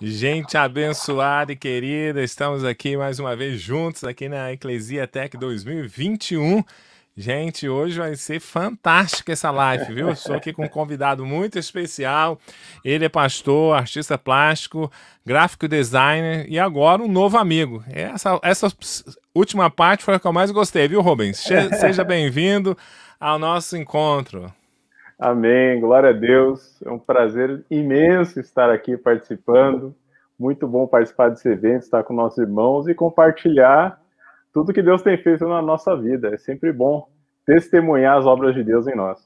Gente abençoada e querida, estamos aqui mais uma vez juntos aqui na Eclesia Tech 2021. Gente, hoje vai ser fantástica essa live, viu? Estou aqui com um convidado muito especial. Ele é pastor, artista plástico, gráfico designer e agora um novo amigo. Essa, essa última parte foi a que eu mais gostei, viu, Rubens? Seja bem-vindo ao nosso encontro. Amém, glória a Deus. É um prazer imenso estar aqui participando. Muito bom participar desse evento, estar com nossos irmãos e compartilhar tudo que Deus tem feito na nossa vida. É sempre bom testemunhar as obras de Deus em nós.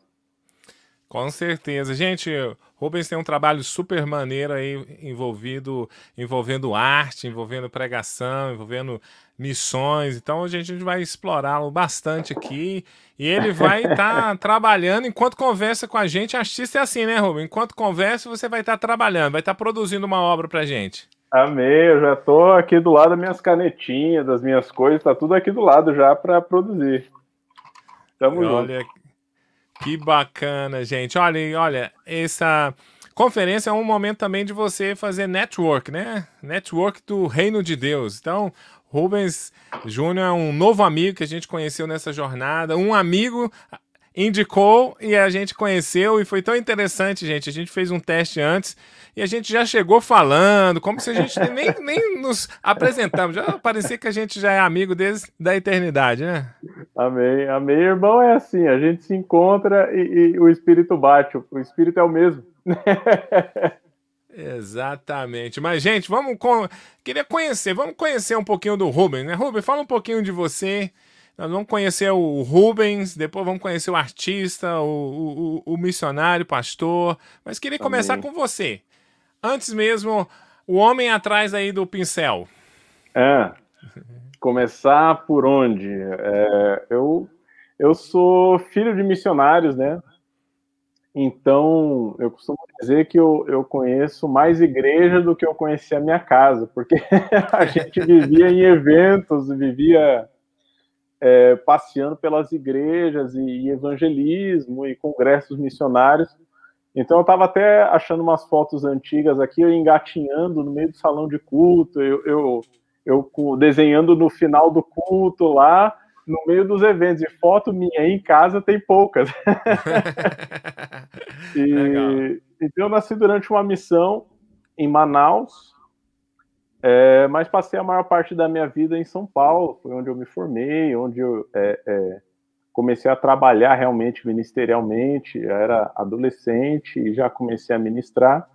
Com certeza. Gente, Rubens tem um trabalho super maneiro aí envolvido, envolvendo arte, envolvendo pregação, envolvendo missões. Então a gente vai explorá-lo bastante aqui. E ele vai estar tá trabalhando enquanto conversa com a gente. Artista é assim, né, Rubens? Enquanto conversa, você vai estar tá trabalhando, vai estar tá produzindo uma obra pra gente. Amei, eu já tô aqui do lado das minhas canetinhas, das minhas coisas, tá tudo aqui do lado já para produzir. Tamo Olha... junto. Que bacana, gente. Olha, olha, essa conferência é um momento também de você fazer network, né? Network do Reino de Deus. Então, Rubens Júnior é um novo amigo que a gente conheceu nessa jornada, um amigo indicou e a gente conheceu e foi tão interessante, gente. A gente fez um teste antes e a gente já chegou falando, como se a gente nem, nem nos apresentamos. Já parecia que a gente já é amigo desde da eternidade, né? Amém, amém. Irmão, é assim, a gente se encontra e, e o espírito bate, o espírito é o mesmo. Exatamente. Mas, gente, vamos. Con... Queria conhecer, vamos conhecer um pouquinho do Rubem, né? Rubem, fala um pouquinho de você. Nós vamos conhecer o Rubens, depois vamos conhecer o artista, o, o, o missionário, o pastor. Mas queria Amém. Tá começar com você. Antes mesmo, o homem atrás aí do pincel. É. Começar por onde? É, eu, eu sou filho de missionários, né? Então, eu costumo dizer que eu, eu conheço mais igreja do que eu conhecia a minha casa, porque a gente vivia em eventos, vivia é, passeando pelas igrejas e, e, evangelismo e congressos missionários. Então eu estava até achando umas fotos antigas aqui, eu engatinhando no meio do salão de culto, eu, eu, eu desenhando no final do culto lá, no meio dos eventos. E foto minha em casa tem poucas. e, então eu nasci durante uma missão em Manaus, é, é, mas passei a maior parte da minha vida em São Paulo, foi onde eu me formei, onde eu é, é, comecei a trabalhar realmente ministerialmente. já era adolescente e já comecei a ministrar.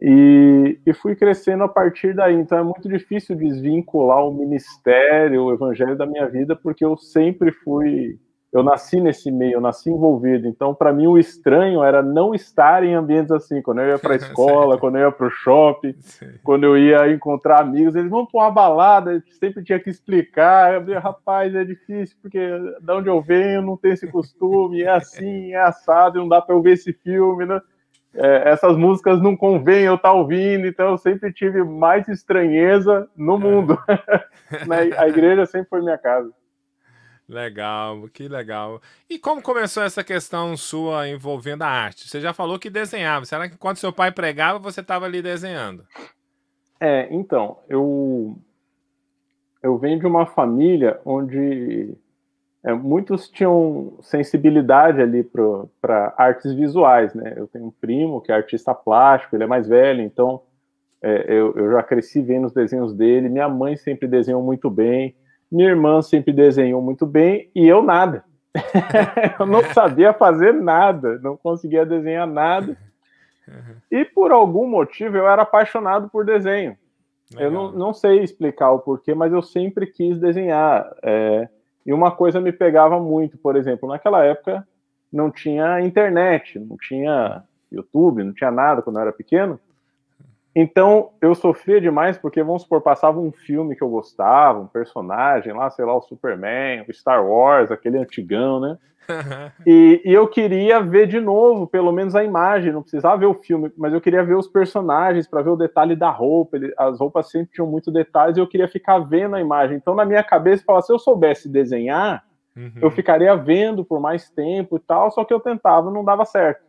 E, e, fui crescendo a partir daí. Então é muito difícil desvincular o ministério, o evangelho da minha vida, porque eu sempre fui eu nasci nesse meio, eu nasci envolvido. Então, para mim, o estranho era não estar em ambientes assim. Quando eu ia para a escola, quando eu ia para o shopping, quando eu ia encontrar amigos, eles vão para uma balada, eu sempre tinha que explicar. Eu Rapaz, é difícil, porque de onde eu venho não tem esse costume, é assim, é assado, não dá para eu ver esse filme, né? É, essas músicas não convêm eu estar tá ouvindo, então eu sempre tive mais estranheza no é. mundo. É. a igreja sempre foi minha casa. Legal, que legal. E como começou essa questão sua envolvendo a arte? Você já falou que desenhava. Será que quando seu pai pregava, você estava ali desenhando? É, então, eu eu venho de uma família onde é, muitos tinham sensibilidade ali para artes visuais, né? Eu tenho um primo que é artista plástico, ele é mais velho, então é, eu, eu já cresci vendo os desenhos dele. Minha mãe sempre desenhou muito bem. Minha irmã sempre desenhou muito bem e eu nada. eu não sabia fazer nada, não conseguia desenhar nada. E por algum motivo eu era apaixonado por desenho. Legal. Eu não, não, sei explicar o porquê, mas eu sempre quis desenhar. É, e uma coisa me pegava muito, por exemplo, naquela época não tinha internet, não tinha YouTube, não tinha nada quando eu era pequeno. Então eu sofria demais porque, vamos supor, passava um filme que eu gostava, um personagem lá, sei lá, o Superman, o Star Wars, aquele antigão, né? e, e, eu queria ver de novo, pelo menos a imagem, não precisava ver o filme, mas eu queria ver os personagens para ver o detalhe da roupa. Ele, as roupas sempre tinham muito detalhes e eu queria ficar vendo a imagem. Então, na minha cabeça, falava, se eu soubesse desenhar, uhum. eu ficaria vendo por mais tempo e tal, só que eu tentava, não dava certo.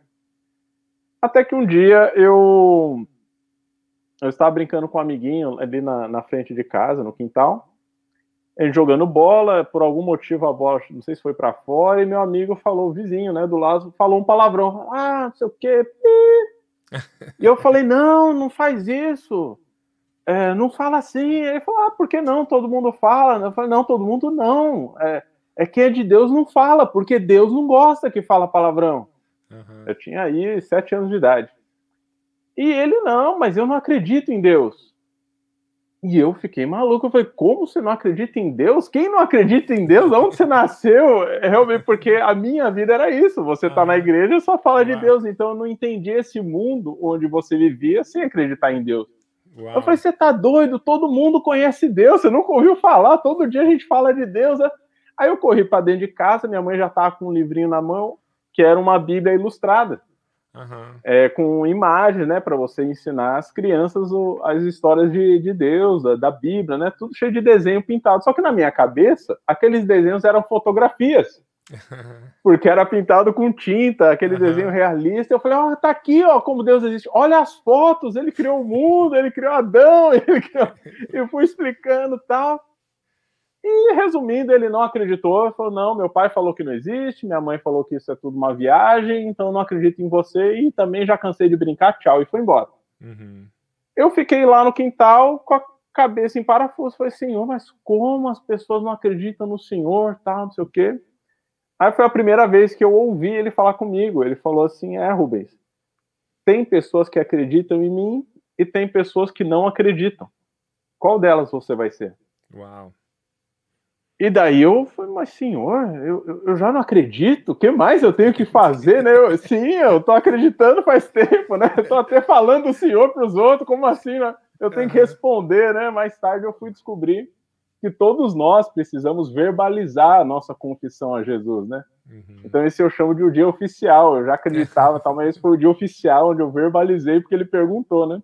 Até que um dia eu eu estava brincando com um amiguinho ali na, na frente de casa, no quintal. Ele jogando bola, por algum motivo a bola, não sei se foi para fora, e meu amigo falou, o vizinho, né, do lado, falou um palavrão. Ah, não sei o quê. e eu falei, não, não faz isso. É, não fala assim. Ele falou, ah, por que não? Todo mundo fala. Eu falei, não, todo mundo não. É, é que é de Deus não fala, porque Deus não gosta que fala palavrão. Uhum. Eu tinha aí sete anos de idade. E ele, não, mas eu não acredito em Deus. E eu fiquei maluco. Eu falei, como você não acredita em Deus? Quem não acredita em Deus? Onde você nasceu? É, realmente, porque a minha vida era isso. Você está na igreja e só fala de Deus. Então eu não entendi esse mundo onde você vivia sem acreditar em Deus. Uau. Eu falei, você tá doido? Todo mundo conhece Deus. Você nunca ouviu falar? Todo dia a gente fala de Deus. É. Aí eu corri para dentro de casa. Minha mãe já estava com um livrinho na mão, que era uma Bíblia ilustrada. Uhum. É, com imagens, né, para você ensinar as crianças o, as histórias de, de Deus, da, da, Bíblia, né, tudo cheio de desenho pintado. Só que na minha cabeça, aqueles desenhos eram fotografias, porque era pintado com tinta, aquele uhum. desenho realista. Eu falei, ó, oh, ah, tá aqui, ó, como Deus existe. Olha as fotos, ele criou o mundo, ele criou Adão, ele criou... eu fui explicando tal. E resumindo, ele não acreditou, falou: não, meu pai falou que não existe, minha mãe falou que isso é tudo uma viagem, então não acredito em você e também já cansei de brincar, tchau, e foi embora. Uhum. Eu fiquei lá no quintal com a cabeça em parafuso, falei: senhor, mas como as pessoas não acreditam no senhor, tal, não sei o quê. Aí foi a primeira vez que eu ouvi ele falar comigo. Ele falou assim: é, Rubens, tem pessoas que acreditam em mim e tem pessoas que não acreditam. Qual delas você vai ser? Uau. E daí eu falei, mas senhor, eu, eu já não acredito, o que mais eu tenho que fazer, né? Eu, sim, eu tô acreditando faz tempo, né? Eu tô até falando o senhor para os outros, como assim, né? Eu tenho que responder, né? Mais tarde eu fui descobrir que todos nós precisamos verbalizar a nossa confissão a Jesus, né? Uhum. Então esse eu chamo de o dia oficial, eu já acreditava, tal, mas esse foi o dia oficial onde eu verbalizei porque ele perguntou, né?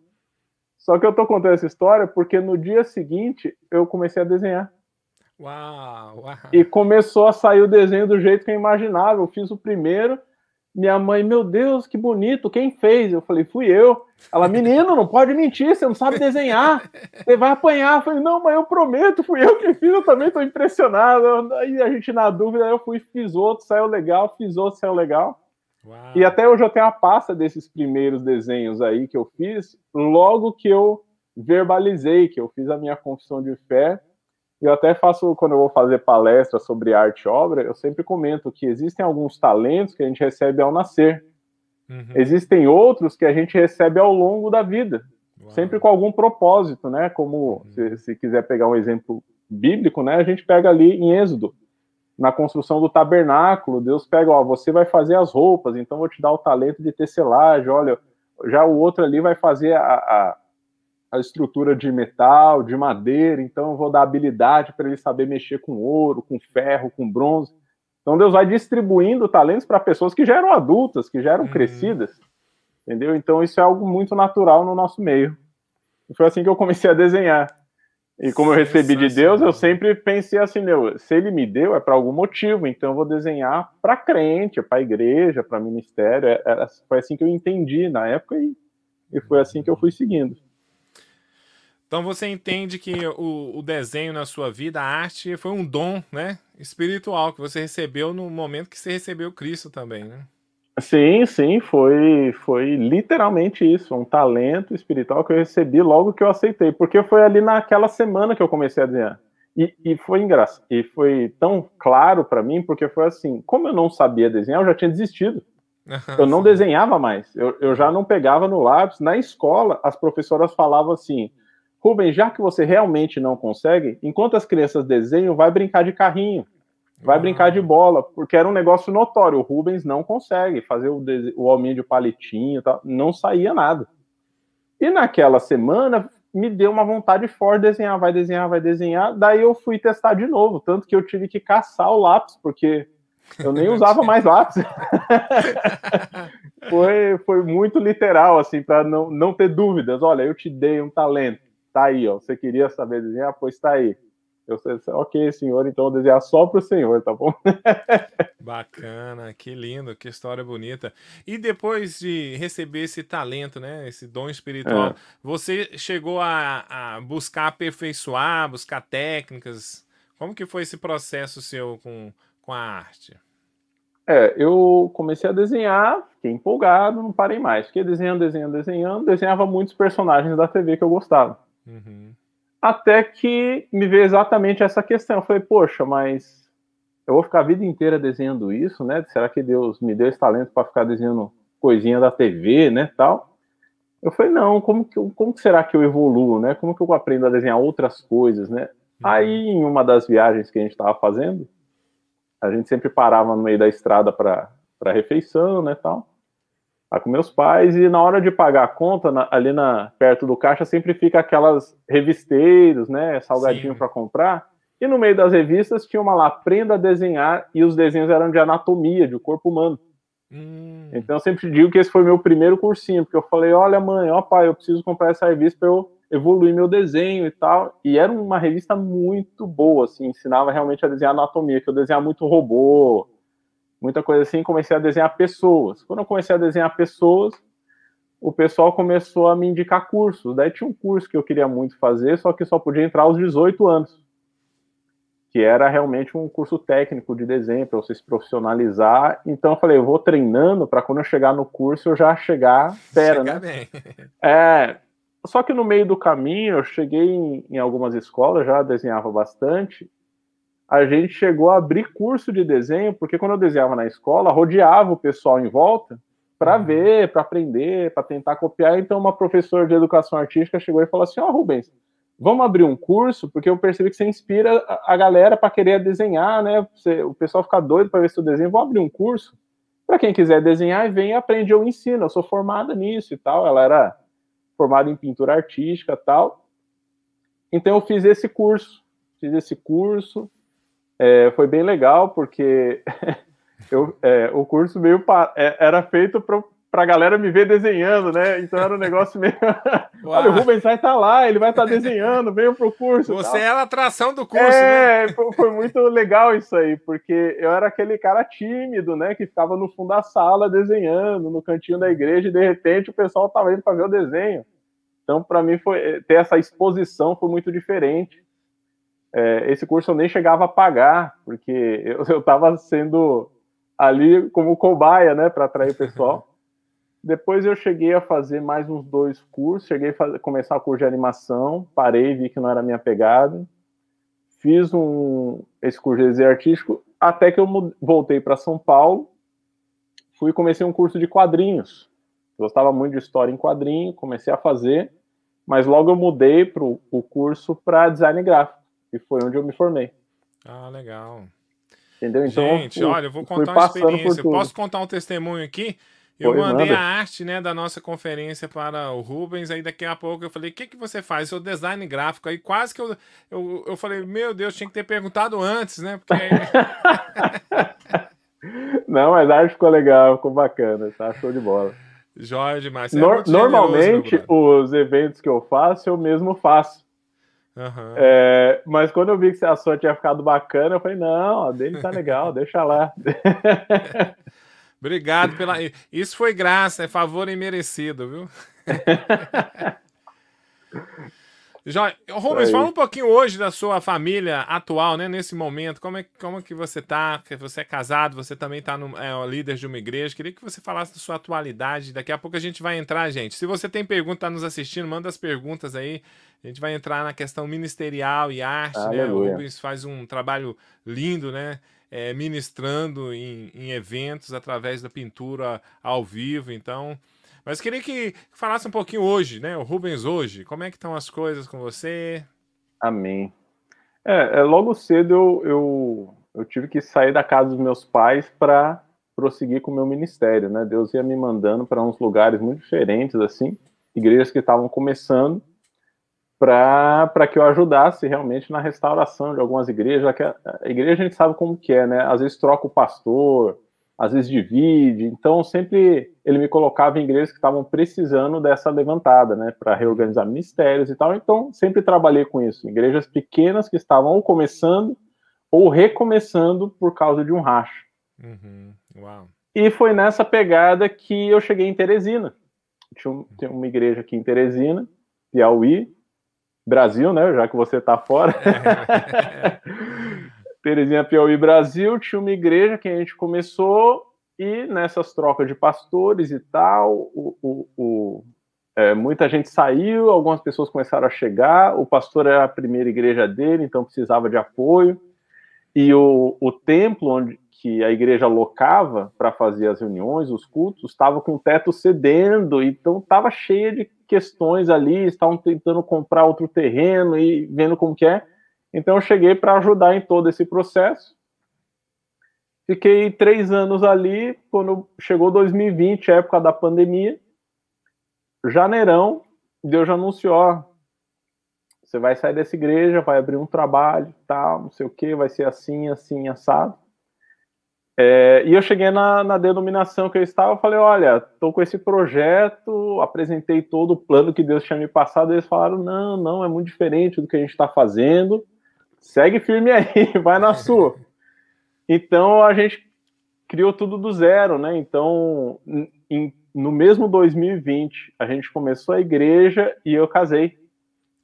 Só que eu tô contando essa história porque no dia seguinte eu comecei a desenhar. Uau, uau. E começou a sair o desenho do jeito que eu imaginava. Eu fiz o primeiro. Minha mãe, meu Deus, que bonito, quem fez? Eu falei, fui eu. Ela, menino, não pode mentir, você não sabe desenhar, você vai apanhar. Eu falei, não, mas eu prometo, fui eu que fiz, eu também estou impressionado. Aí a gente na dúvida, eu fui, fiz outro, saiu legal, fiz outro, saiu legal. Uau. E até hoje eu tenho a pasta desses primeiros desenhos aí que eu fiz, logo que eu verbalizei, que eu fiz a minha confissão de fé eu até faço, quando eu vou fazer palestra sobre arte e obra, eu sempre comento que existem alguns talentos que a gente recebe ao nascer. Uhum. Existem outros que a gente recebe ao longo da vida, Uau. sempre com algum propósito, né? Como, uhum. se, se quiser pegar um exemplo bíblico, né? A gente pega ali em Êxodo, na construção do tabernáculo, Deus pega, ó, você vai fazer as roupas, então vou te dar o talento de tecelagem, olha, já o outro ali vai fazer a, a a estrutura de metal, de madeira, então eu vou dar habilidade para ele saber mexer com ouro, com ferro, com bronze. Então Deus vai distribuindo talentos para pessoas que já eram adultas, que já eram uhum. crescidas. Entendeu? Então isso é algo muito natural no nosso meio. E foi assim que eu comecei a desenhar. E como eu recebi de Deus, eu sempre pensei assim, meu, se ele me deu é para algum motivo, então eu vou desenhar para crente, para igreja, para ministério. É, é, foi assim que eu entendi na época e, e foi assim que eu fui seguindo. Então você entende que o, o, desenho na sua vida, a arte, foi um dom né, espiritual que você recebeu no momento que você recebeu Cristo também, né? Sim, sim, foi, foi literalmente isso, um talento espiritual que eu recebi logo que eu aceitei, porque foi ali naquela semana que eu comecei a desenhar. E, e foi engraçado, e foi tão claro para mim, porque foi assim, como eu não sabia desenhar, eu já tinha desistido. Eu não desenhava mais, eu, eu já não pegava no lápis. Na escola, as professoras falavam assim, Rubens, já que você realmente não consegue, enquanto as crianças desenham, vai brincar de carrinho, vai ah. brincar de bola, porque era um negócio notório. O Rubens não consegue fazer o, o hominho de palitinho, tal, tá, não saía nada. E naquela semana me deu uma vontade forte de desenhar, vai desenhar, vai desenhar. Daí eu fui testar de novo, tanto que eu tive que caçar o lápis, porque eu nem usava mais lápis. foi, foi muito literal, assim, para não, não ter dúvidas. Olha, eu te dei um talento. Tá aí, ó. Você queria saber desenhar? Pois tá aí. Eu sei, ok, senhor, então eu vou desenhar só para o senhor, tá bom? Bacana, que lindo, que história bonita. E depois de receber esse talento, né, esse dom espiritual, é. você chegou a, a, buscar aperfeiçoar, buscar técnicas? Como que foi esse processo seu com, com a arte? É, eu comecei a desenhar, fiquei empolgado, não parei mais. Fiquei desenhando, desenhando, desenhando, desenhava muitos personagens da TV que eu gostava. Uhum. Até que me veio exatamente essa questão. Eu falei, poxa, mas eu vou ficar a vida inteira desenhando isso, né? Será que Deus me deu esse talento para ficar desenhando coisinha da TV, né, tal? Eu falei, não, como que, como que será que eu evoluo, né? Como que eu aprendo a desenhar outras coisas, né? Uhum. Aí, em uma das viagens que a gente estava fazendo, a gente sempre parava no meio da estrada para refeição, né, tal. Ah, com meus pais e na hora de pagar a conta, na, ali na, perto do caixa, sempre fica aquelas revisteiros, né, salgadinho para comprar. E no meio das revistas tinha uma lá, aprenda a desenhar, e os desenhos eram de anatomia, de corpo humano. Hum. Então eu sempre digo que esse foi meu primeiro cursinho, porque eu falei, olha mãe, ó pai, eu preciso comprar essa revista para eu evoluir meu desenho e tal. E era uma revista muito boa, assim, ensinava realmente a desenhar anatomia, que eu desenhava muito robô, muita coisa assim, comecei a desenhar pessoas. Quando eu comecei a desenhar pessoas, o pessoal começou a me indicar cursos. Daí tinha um curso que eu queria muito fazer, só que só podia entrar aos 18 anos, que era realmente um curso técnico de desenho para você se profissionalizar. Então eu falei, eu vou treinando para quando eu chegar no curso eu já chegar fera, né? Bem. É. Só que no meio do caminho eu cheguei em, em algumas escolas, já desenhava bastante a gente chegou a abrir curso de desenho, porque quando eu desenhava na escola, rodeava o pessoal em volta para uhum. ver, para aprender, para tentar copiar. Então, uma professora de educação artística chegou e falou assim: Ó, oh, Rubens, vamos abrir um curso, porque eu percebi que você inspira a galera para querer desenhar, né? o pessoal fica doido para ver seu desenho. Vamos abrir um curso para quem quiser desenhar e vem e aprende. Eu ensino, eu sou formada nisso e tal. Ela era formada em pintura artística tal. Então, eu fiz esse curso. Fiz esse curso, é, foi bem legal, porque eu, é, o curso meio pa, é, era feito para a galera me ver desenhando, né? Então era um negócio meio. Olha, o Rubens vai estar tá lá, ele vai estar tá desenhando, veio o curso. Você era é a atração do curso, é, né? Foi, foi muito legal isso aí, porque eu era aquele cara tímido, né? Que ficava no fundo da sala desenhando, no cantinho da igreja, e de repente o pessoal estava indo para ver o desenho. Então, para mim, foi ter essa exposição foi muito diferente é, esse curso eu nem chegava a pagar, porque eu estava sendo ali como cobaia, né, para atrair o pessoal. Depois eu cheguei a fazer mais uns dois cursos, cheguei a fazer, começar o curso de animação, parei, vi que não era minha pegada. Fiz um, esse curso de desenho artístico, até que eu voltei para São Paulo, fui e comecei um curso de quadrinhos. Gostava muito de história em quadrinho, comecei a fazer, mas logo eu mudei para o curso para design gráfico. E foi onde eu me formei. Ah, legal. Entendeu? Então, Gente, eu, olha, eu vou contar uma experiência. posso contar um testemunho aqui? Eu Oi, mandei manda. a arte né, da nossa conferência para o Rubens, aí daqui a pouco eu falei, o que, que você faz? Seu design gráfico. Aí quase que eu, eu, eu falei, meu Deus, tinha que ter perguntado antes, né? Porque... Não, mas a arte ficou legal, ficou bacana, tá show de bola. Jorge, mas é Nor é normalmente os eventos que eu faço, eu mesmo faço. Uhum. É, mas quando eu vi que a sua tinha ficado bacana, eu falei, não, a dele tá legal, deixa lá. Obrigado pela. Isso foi graça, é favor imerecido, viu? Já, Rubens, fala um pouquinho hoje da sua família atual, né? Nesse momento, como é, como é que você tá? Você é casado, você também tá no, é, líder de uma igreja. Queria que você falasse da sua atualidade. Daqui a pouco a gente vai entrar, gente. Se você tem pergunta, tá nos assistindo, manda as perguntas aí. A gente vai entrar na questão ministerial e arte, Aleluia. né? O Rubens faz um trabalho lindo, né? É, ministrando em, em eventos através da pintura ao vivo. Então, mas queria que falasse um pouquinho hoje, né? O Rubens hoje, como é que estão as coisas com você? Amém. É, é logo cedo eu, eu, eu, tive que sair da casa dos meus pais para prosseguir com o meu ministério, né? Deus ia me mandando para uns lugares muito diferentes, assim, igrejas que estavam começando, para que eu ajudasse realmente na restauração de algumas igrejas, já que a, a igreja a gente sabe como que é, né? Às vezes troca o pastor, às vezes divide. Então, sempre ele me colocava em igrejas que estavam precisando dessa levantada, né, para reorganizar ministérios e tal. Então, sempre trabalhei com isso. Igrejas pequenas que estavam ou começando ou recomeçando por causa de um racho. Uhum. Uau. E foi nessa pegada que eu cheguei em Teresina. Tinha, um, uma igreja aqui em Teresina, Piauí, Brasil, né? Já que você tá fora. Terezinha, Piauí, Brasil, tinha uma igreja que a gente começou e nessas trocas de pastores e tal, o, o, o é, muita gente saiu, algumas pessoas começaram a chegar, o pastor era a primeira igreja dele, então precisava de apoio, e o, o templo onde que a igreja locava para fazer as reuniões, os cultos, estava com o teto cedendo, então estava cheia de questões ali, estavam tentando comprar outro terreno e vendo como que é, então eu cheguei para ajudar em todo esse processo. Fiquei três anos ali, quando chegou 2020, época da pandemia. Janeirão, Deus já anunciou, ó, você vai sair dessa igreja, vai abrir um trabalho, tal, não sei o que, vai ser assim, assim, assado. É, e eu cheguei na, na, denominação que eu estava, falei, olha, estou com esse projeto, apresentei todo o plano que Deus tinha me passado, eles falaram, não, não, é muito diferente do que a gente está fazendo, segue firme aí, vai na sua. Então a gente criou tudo do zero, né? Então, em, no mesmo 2020, a gente começou a igreja e eu casei.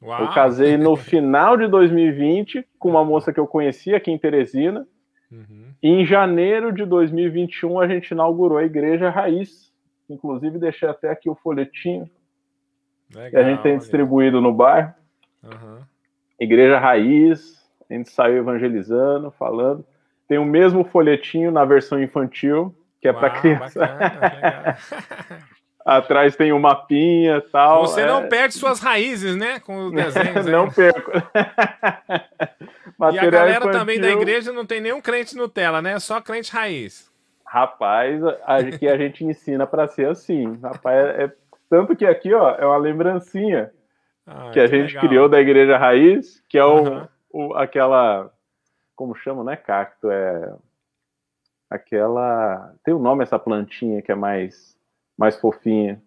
Uau. Eu casei no final de 2020 com uma moça que eu conhecia aqui em Teresina. Uhum. E em janeiro de 2021 a gente inaugurou a Igreja Raiz. Inclusive deixei até aqui o folhetinho legal, que a gente tem distribuído legal. no bairro. Uhum. Igreja Raiz, a gente saiu evangelizando, falando. Tem o mesmo folhetinho na versão infantil, que é para criança. Bacana, Atrás tem o um mapinha tal. Você é... não perde suas raízes, né? Com os desenhos. não aí. Né? perco. e a galera infantil... também da igreja não tem nenhum crente Nutella, né? Só crente raiz. Rapaz, aqui a gente ensina para ser assim. Rapaz, é, é, tanto que aqui ó, é uma lembrancinha ah, que, que, a gente legal. criou da igreja raiz, que é um, o, aquela. Como chama, não é cacto, é. Aquela. Tem o um nome essa plantinha que é mais, mais fofinha.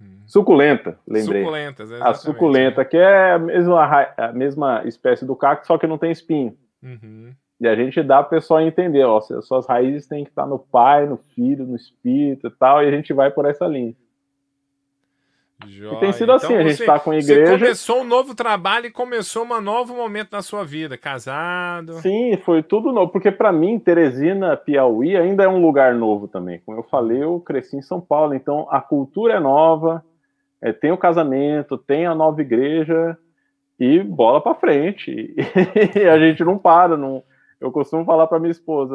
Uhum. Suculenta, lembrei. Suculentas, a suculenta, que é a mesma, a mesma espécie do cacto, só que não tem espinho. Uhum. E a gente dá para o pessoal entender, ó, suas raízes têm que estar tá no pai, no filho, no espírito e tal, e a gente vai por essa linha. Joia. Tem sido então, assim, a gente está com a igreja. Você começou um novo trabalho e começou um novo momento na sua vida, casado. Sim, foi tudo novo, porque para mim, Teresina, Piauí, ainda é um lugar novo também. Como eu falei, eu cresci em São Paulo, então a cultura é nova, é, tem o casamento, tem a nova igreja e bola para frente. E, a gente não para, não. Eu costumo falar para minha esposa,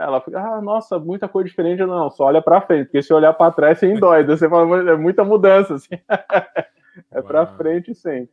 ela fica, ah, nossa, muita coisa diferente. Não, só olha para frente, porque se olhar para trás, você endoida. Você fala, é muita mudança, assim. é para frente sempre.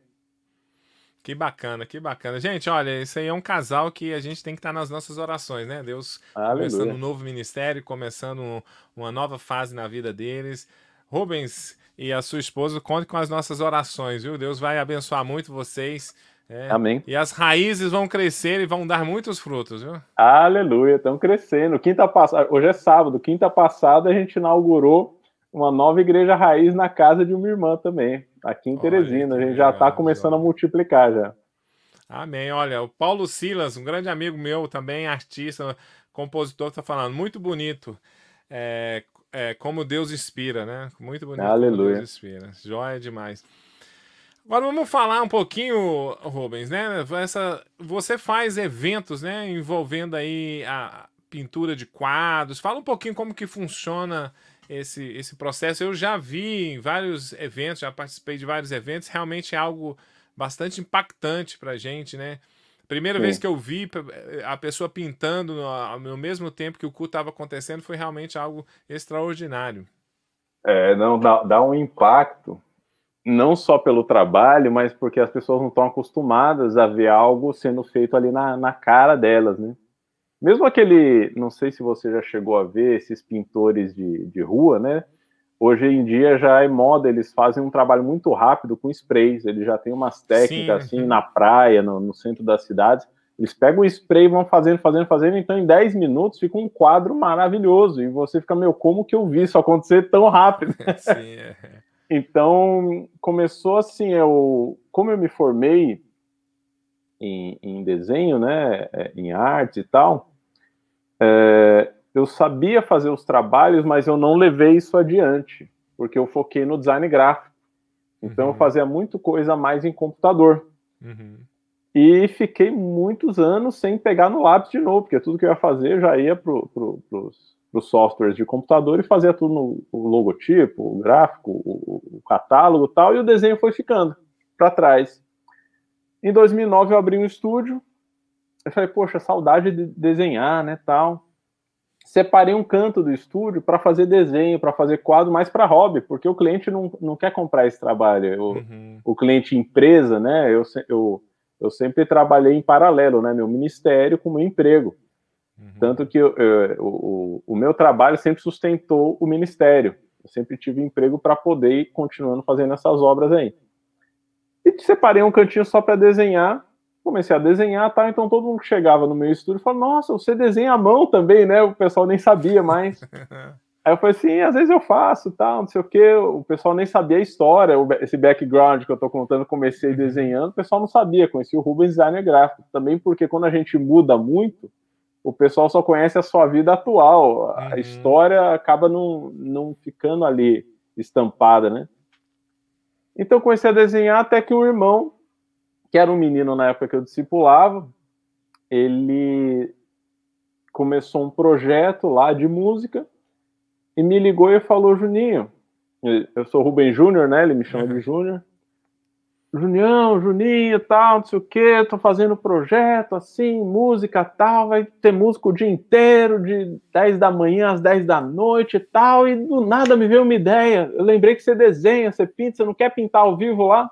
Que bacana, que bacana. Gente, olha, isso aí é um casal que a gente tem que estar nas nossas orações, né? Deus Aleluia. começando um novo ministério, começando uma nova fase na vida deles. Rubens e a sua esposa, conte com as nossas orações, viu? Deus vai abençoar muito vocês é. Amém. E as raízes vão crescer e vão dar muitos frutos, viu? Aleluia, estão crescendo. Quinta passada, hoje é sábado, quinta passada a gente inaugurou uma nova igreja raiz na casa de uma irmã também, aqui em Teresina. Olha, a gente já está começando a multiplicar já. Amém. Olha, o Paulo Silas, um grande amigo meu também, artista, compositor, está falando muito bonito. É, é, como Deus inspira, né? Muito bonito. Aleluia. Como Deus inspira. Joia demais. Agora vamos falar um pouquinho, Rubens, né? Essa, você faz eventos, né, envolvendo aí a pintura de quadros. Fala um pouquinho como que funciona esse, esse processo. Eu já vi em vários eventos, já participei de vários eventos. Realmente é algo bastante impactante para gente, né? Primeira Sim. vez que eu vi eh, a pessoa pintando no, mesmo tempo que o culto estava acontecendo foi realmente algo extraordinário. É, não dá, dá um impacto não só pelo trabalho, mas porque as pessoas não estão acostumadas a ver algo sendo feito ali na, na cara delas, né? Mesmo aquele, não sei se você já chegou a ver esses pintores de, de rua, né? Hoje em dia já é moda, eles fazem um trabalho muito rápido com sprays, eles já têm umas técnicas Sim. assim uhum. na praia, no, no centro das cidades. Eles pegam o spray, e vão fazendo, fazendo, fazendo, então em 10 minutos fica um quadro maravilhoso. E você fica, meu, como que eu vi isso acontecer tão rápido? Sim, é, então, começou assim, eu, como eu me formei em, em desenho, né, é, em arte e tal, é, eu sabia fazer os trabalhos, mas eu não levei isso adiante, porque eu foquei no design gráfico. Então, uhum. eu fazia muito coisa mais em computador. Uhum. E fiquei muitos anos sem pegar no lápis de novo, porque tudo que eu ia fazer já ia para pro, os para os softwares de computador e fazia tudo no o logotipo, o gráfico, o, o catálogo tal, e o desenho foi ficando para trás. Em 2009 eu abri um estúdio, eu falei, poxa, saudade de desenhar, né, tal. Separei um canto do estúdio para fazer desenho, para fazer quadro, mais para hobby, porque o cliente não, não quer comprar esse trabalho. O, uhum. o cliente empresa, né, eu, eu, eu sempre trabalhei em paralelo, né, meu ministério com meu emprego. Uhum. Tanto que eu, eu, o, o meu trabalho sempre sustentou o ministério. Eu sempre tive emprego para poder ir continuando fazendo essas obras aí. E separei um cantinho só para desenhar. Comecei a desenhar, tá? Então todo mundo que chegava no meu estúdio falava: Nossa, você desenha a mão também, né? O pessoal nem sabia mais. Aí eu falei assim, às vezes eu faço, tá não sei o que. O pessoal nem sabia a história, esse background que eu tô contando, comecei uhum. desenhando, o pessoal não sabia, conheci o Rubens designer gráfico. Também porque quando a gente muda muito, o pessoal só conhece a sua vida atual. A uhum. história acaba não, não ficando ali estampada, né? Então comecei a desenhar até que o irmão, que era um menino na época que eu discipulava, ele começou um projeto lá de música e me ligou e falou: Juninho, eu sou Rubem Júnior, né? Ele me chama uhum. de Júnior. Junião, Juninho, tal, não sei o quê, tô fazendo projeto assim, música tal, vai ter música o dia inteiro, de 10 da manhã às 10 da noite e tal, e do nada me veio uma ideia. Eu lembrei que você desenha, você pinta, você não quer pintar ao vivo lá?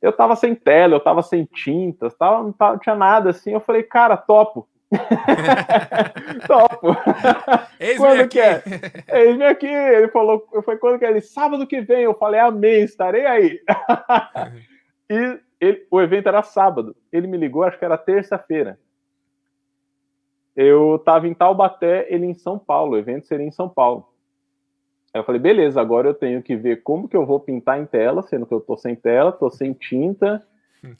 Eu tava sem tela, eu tava sem tintas, tava, não, tava, não tinha nada assim. Eu falei, cara, topo. Topo. quando aqui. que é? Eis-me aqui. Ele falou, foi quando que é? ele, sábado que vem. Eu falei, amém, estarei aí. e ele, o evento era sábado. Ele me ligou, acho que era terça-feira. Eu tava em Taubaté, ele em São Paulo. O evento seria em São Paulo. Aí eu falei, beleza, agora eu tenho que ver como que eu vou pintar em tela, sendo que eu tô sem tela, tô sem tinta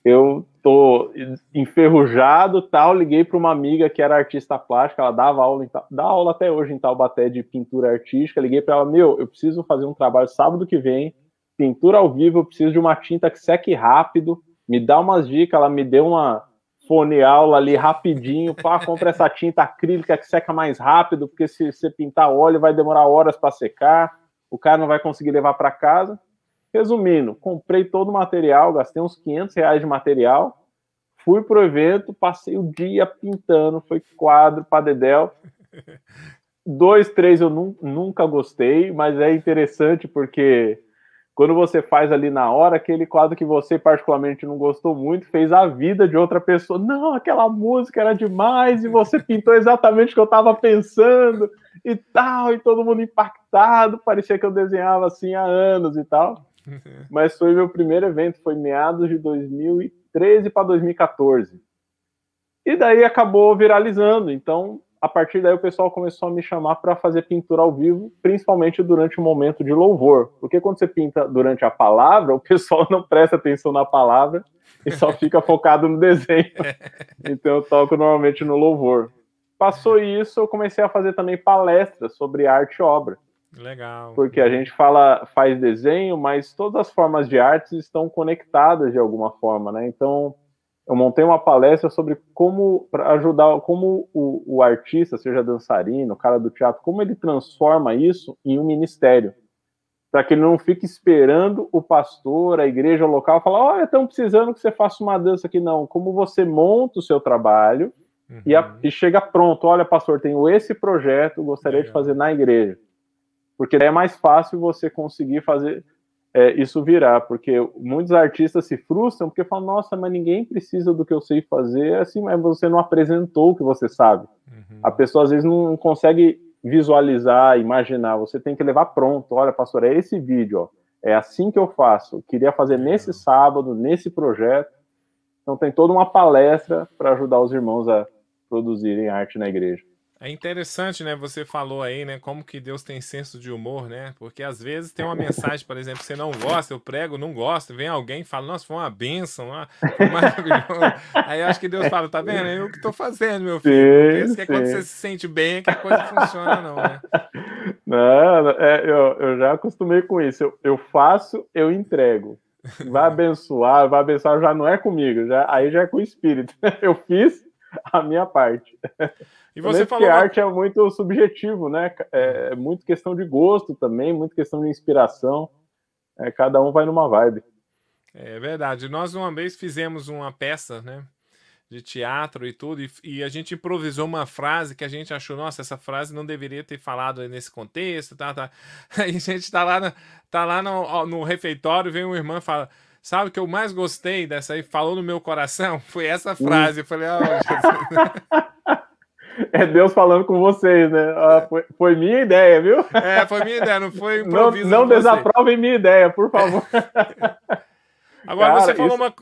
eu tô enferrujado, tal, liguei para uma amiga que era artista plástica, ela dava aula, dá aula até hoje em Taubaté de pintura artística, liguei para ela, meu, eu preciso fazer um trabalho sábado que vem, pintura ao vivo, eu preciso de uma tinta que seque rápido, me dá umas dicas, ela me deu uma fone aula ali rapidinho, pá, compra essa tinta acrílica que seca mais rápido, porque se você pintar óleo vai demorar horas para secar, o cara não vai conseguir levar para casa. Resumindo, comprei todo o material, gastei uns 500 reais de material, fui pro evento, passei o dia pintando, foi quadro para Dedel. Dois, três eu nu nunca gostei, mas é interessante porque quando você faz ali na hora, aquele quadro que você particularmente não gostou muito, fez a vida de outra pessoa. Não, aquela música era demais e você pintou exatamente o que eu estava pensando e tal, e todo mundo impactado, parecia que eu desenhava assim há anos e tal. Mas foi meu primeiro evento, foi meados de 2013 para 2014. E daí acabou viralizando. Então, a partir daí o pessoal começou a me chamar para fazer pintura ao vivo, principalmente durante o momento de louvor. Porque quando você pinta durante a palavra, o pessoal não presta atenção na palavra e só fica focado no desenho. Então eu toco normalmente no louvor. Passou isso, eu comecei a fazer também palestras sobre arte e obra. Legal. Porque a gente fala, faz desenho, mas todas as formas de artes estão conectadas de alguma forma, né? Então, eu montei uma palestra sobre como para ajudar, como o, o, artista, seja dançarino, cara do teatro, como ele transforma isso em um ministério, para que ele não fique esperando o pastor, a igreja local falar, olha, estão precisando que você faça uma dança aqui, não. Como você monta o seu trabalho uhum. e, a, uhum. e, chega pronto, olha, pastor, tenho esse projeto, gostaria de fazer na igreja porque é mais fácil você conseguir fazer é, isso virar, porque muitos artistas se frustram porque falam, nossa, mas ninguém precisa do que eu sei fazer, é assim, mas você não apresentou o que você sabe. Uhum. A pessoa às vezes não consegue visualizar, imaginar, você tem que levar pronto, olha, pastor, é esse vídeo, ó. é assim que eu faço, queria fazer uhum. nesse sábado, nesse projeto, então tem toda uma palestra para ajudar os irmãos a produzirem arte na igreja. É interessante, né? Você falou aí, né? Como que Deus tem senso de humor, né? Porque às vezes tem uma mensagem, por exemplo, você não gosta, eu prego, não gosto, vem alguém e fala, nossa, foi uma bênção, foi maravilhoso. aí eu acho que Deus fala, tá vendo? É eu que tô fazendo, meu filho. Sim, Porque isso é quando você se sente bem, é que a coisa funciona, não, né? Não, é, eu, eu já acostumei com isso. Eu, eu faço, eu entrego. Vai abençoar, vai abençoar, já não é comigo, já, aí já é com o Espírito. Né? Eu fiz, a minha parte. E você falou que arte é muito subjetivo, né? É, muito questão de gosto também, muito questão de inspiração. É, cada um vai numa vibe. É verdade. Nós uma vez fizemos uma peça, né? De teatro e tudo, e, e, a gente improvisou uma frase que a gente achou, nossa, essa frase não deveria ter falado nesse contexto, tá, tá. Aí a gente tá lá, na, tá lá no, no refeitório, vem uma irmã e fala, Sabe o que eu mais gostei dessa aí? Falou no meu coração? Foi essa hum. frase. Eu falei, oh, É Deus falando com vocês, né? Ah, é. foi, foi, minha ideia, viu? É, foi minha ideia, não foi improviso. Não, não desaprovem minha ideia, por favor. É. Agora, Cara, você falou isso... uma,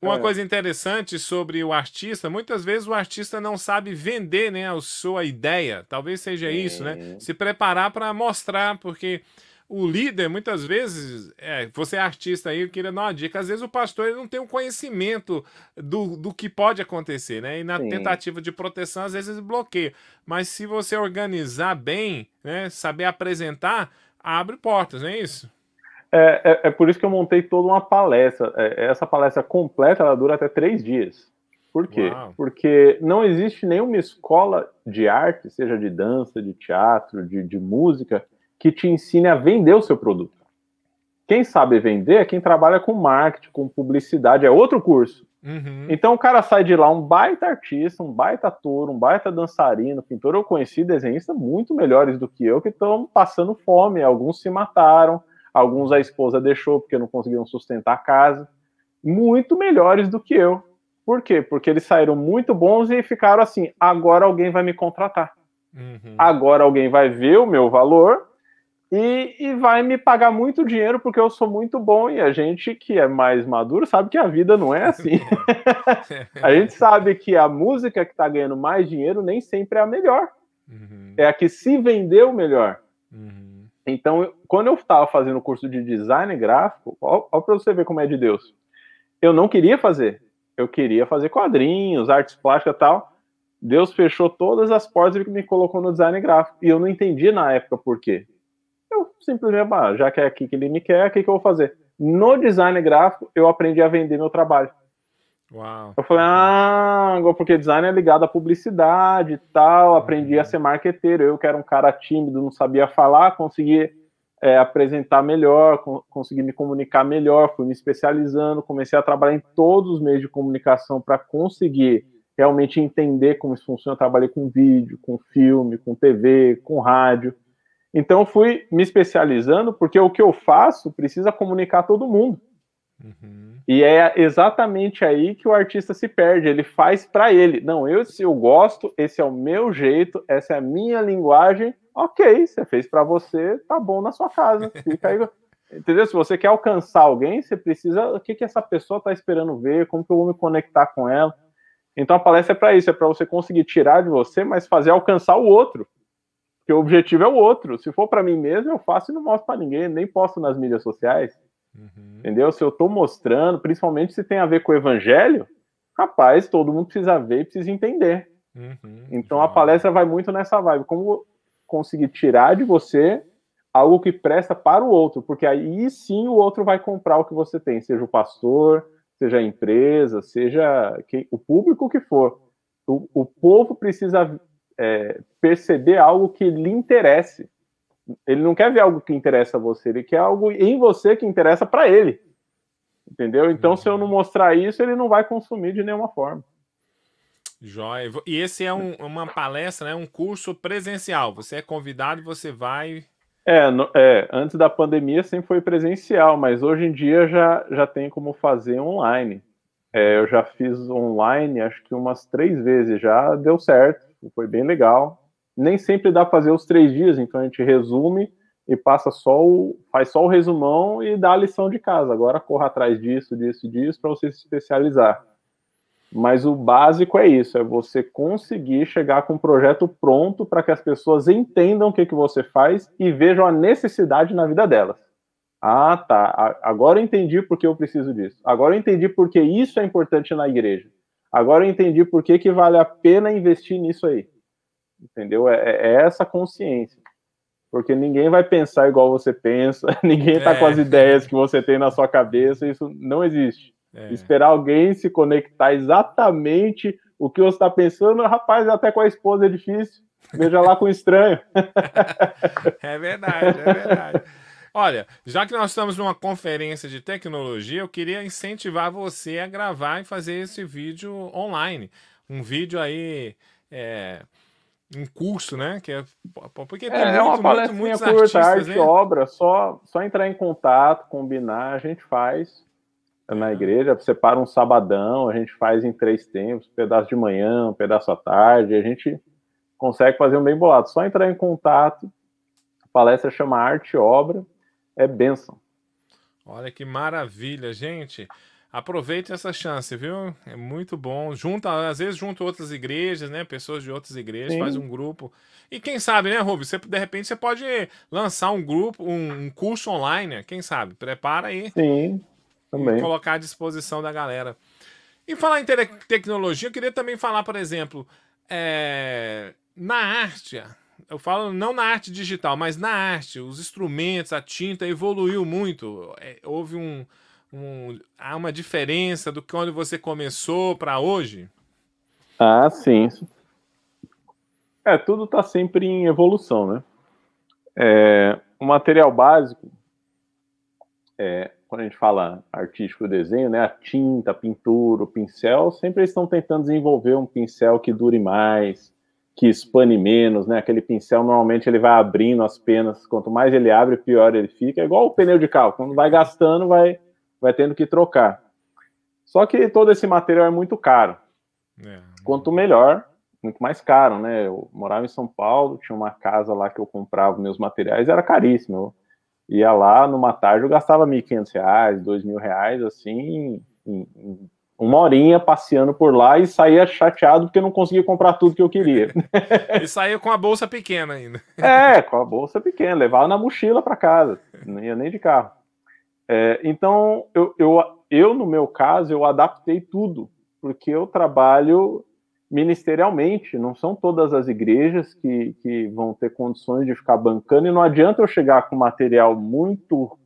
uma é. coisa interessante sobre o artista. Muitas vezes o artista não sabe vender né, a sua ideia. Talvez seja é. isso, né? Se preparar para mostrar, porque o líder, muitas vezes, é, você é artista aí, eu queria dar uma dica. Às vezes o pastor ele não tem o um conhecimento do, do que pode acontecer, né? E na Sim. tentativa de proteção, às vezes bloqueia. Mas se você organizar bem, né? Saber apresentar, abre portas, não é isso? É, é, é por isso que eu montei toda uma palestra. É, é, essa palestra completa ela dura até três dias. Por quê? Uau. Porque não existe nenhuma escola de arte, seja de dança, de teatro, de, de música, que te ensine a vender o seu produto. Quem sabe vender é quem trabalha com marketing, com publicidade, é outro curso. Uhum. Então o cara sai de lá um baita artista, um baita ator, um baita dançarino, pintor. Eu conheci desenhistas muito melhores do que eu que estão passando fome. Alguns se mataram, alguns a esposa deixou porque não conseguiram sustentar a casa. Muito melhores do que eu. Por quê? Porque eles saíram muito bons e ficaram assim: agora alguém vai me contratar. Uhum. Agora alguém vai ver o meu valor e, e, vai me pagar muito dinheiro porque eu sou muito bom. E a gente que é mais maduro sabe que a vida não é assim. a gente sabe que a música que está ganhando mais dinheiro nem sempre é a melhor. Uhum. É a que se vendeu melhor. Uhum. Então, quando eu estava fazendo o curso de design gráfico, olha para você ver como é de Deus. Eu não queria fazer. Eu queria fazer quadrinhos, artes plásticas tal. Deus fechou todas as portas e me colocou no design gráfico. E eu não entendi na época por quê. Eu simplesmente, ah, já que é aqui que ele me quer, o que, que eu vou fazer? No design gráfico, eu aprendi a vender meu trabalho. Uau. Eu falei, ah, porque design é ligado à publicidade e tal, aprendi uhum. a ser marqueteiro. Eu que era um cara tímido, não sabia falar, consegui é, apresentar melhor, con consegui me comunicar melhor, fui me especializando, comecei a trabalhar em todos os meios de comunicação para conseguir realmente entender como isso funciona. Eu trabalhei com vídeo, com filme, com TV, com rádio. Então fui me especializando, porque o que eu faço precisa comunicar todo mundo. Uhum. E é exatamente aí que o artista se perde. Ele faz para ele. Não, eu se eu gosto, esse é o meu jeito, essa é a minha linguagem. Ok, você fez para você, tá bom na sua casa. Fica aí. Entendeu? Se você quer alcançar alguém, você precisa. O que, que essa pessoa está esperando ver? Como que eu vou me conectar com ela? Então a palestra é para isso, é para você conseguir tirar de você, mas fazer alcançar o outro. Porque o objetivo é o outro. Se for para mim mesmo, eu faço e não mostro para ninguém, nem posto nas mídias sociais. Uhum. Entendeu? Se eu estou mostrando, principalmente se tem a ver com o evangelho, rapaz, todo mundo precisa ver e precisa entender. Uhum. Então a palestra vai muito nessa vibe. Como conseguir tirar de você algo que presta para o outro, porque aí sim o outro vai comprar o que você tem, seja o pastor, seja a empresa, seja quem, o público que for. O, o povo precisa é, perceber algo que lhe interesse. Ele não quer ver algo que interessa a você, ele quer algo em você que interessa para ele. Entendeu? Então, se eu não mostrar isso, ele não vai consumir de nenhuma forma. Joia. E esse é um, uma palestra, né? um curso presencial. Você é convidado, você vai. É, no, é, antes da pandemia sempre foi presencial, mas hoje em dia já, já tem como fazer online. É, eu já fiz online, acho que umas três vezes já, deu certo foi bem legal. Nem sempre dá para fazer os três dias, então a gente resume e passa só o, faz só o resumão e dá a lição de casa. Agora corra atrás disso, disso, disso para você se especializar. Mas o básico é isso, é você conseguir chegar com um projeto pronto para que as pessoas entendam o que, que você faz e vejam a necessidade na vida delas. Ah, tá. Agora eu entendi por que eu preciso disso. Agora eu entendi por que isso é importante na igreja. Agora eu entendi por que, que vale a pena investir nisso aí. Entendeu? É, é, é essa consciência. Porque ninguém vai pensar igual você pensa, ninguém está é, com as é. ideias que você tem na sua cabeça, isso não existe. É. Esperar alguém se conectar exatamente o que você está pensando, rapaz, até com a esposa é difícil. Veja lá com estranho. é verdade, é verdade. Olha, já que nós estamos numa conferência de tecnologia, eu queria incentivar você a gravar e fazer esse vídeo online. Um vídeo aí. É, um curso, né? Que é, porque é, tem muito, é uma palestrinha muito, curta, artistas, arte, né? obra, só, só entrar em contato, combinar, a gente faz na é. igreja, separa um sabadão, a gente faz em três tempos, um pedaço de manhã, um pedaço à tarde, a gente consegue fazer um bem bolado. Só entrar em contato, a palestra chama Arte Obra, é benção. Olha que maravilha, gente. Aproveite essa chance, viu? É muito bom. Junta, às vezes junta outras igrejas, né? Pessoas de outras igrejas, Sim. faz um grupo. E quem sabe, né, Rubio? Você, de repente você pode lançar um grupo, um, um curso online, né? quem sabe? Prepara aí. Sim, também. E colocar à disposição da galera. E falar em tecnologia, eu queria também falar, por exemplo, é... na arte, eu falo não na arte digital, mas na arte, os instrumentos, a tinta evoluiu muito. É, houve um, um, há uma diferença do que onde você começou para hoje? Ah, sim. É, tudo está sempre em evolução, né? É, o material básico, é, quando a gente fala artístico desenho, né? A tinta, a pintura, o pincel, sempre estão tentando desenvolver um pincel que dure mais, que expane menos, né? Aquele pincel normalmente ele vai abrindo as penas, quanto mais ele abre, pior ele fica. É igual o pneu de carro, quando vai gastando, vai, vai tendo que trocar. Só que todo esse material é muito caro. É. Quanto melhor, muito mais caro, né? Eu morava em São Paulo, tinha uma casa lá que eu comprava meus materiais, era caríssimo. Eu ia lá numa tarde, eu gastava R$ 1.500, R$ 2.000, assim, em, em uma horinha passeando por lá e saía chateado porque não conseguia comprar tudo que eu queria. e saía com a bolsa pequena ainda. É, com a bolsa pequena, levava na mochila para casa, não ia nem de carro. É, então, eu, eu, eu, no meu caso, eu adaptei tudo, porque eu trabalho ministerialmente, não são todas as igrejas que, que vão ter condições de ficar bancando, e não adianta eu chegar com material muito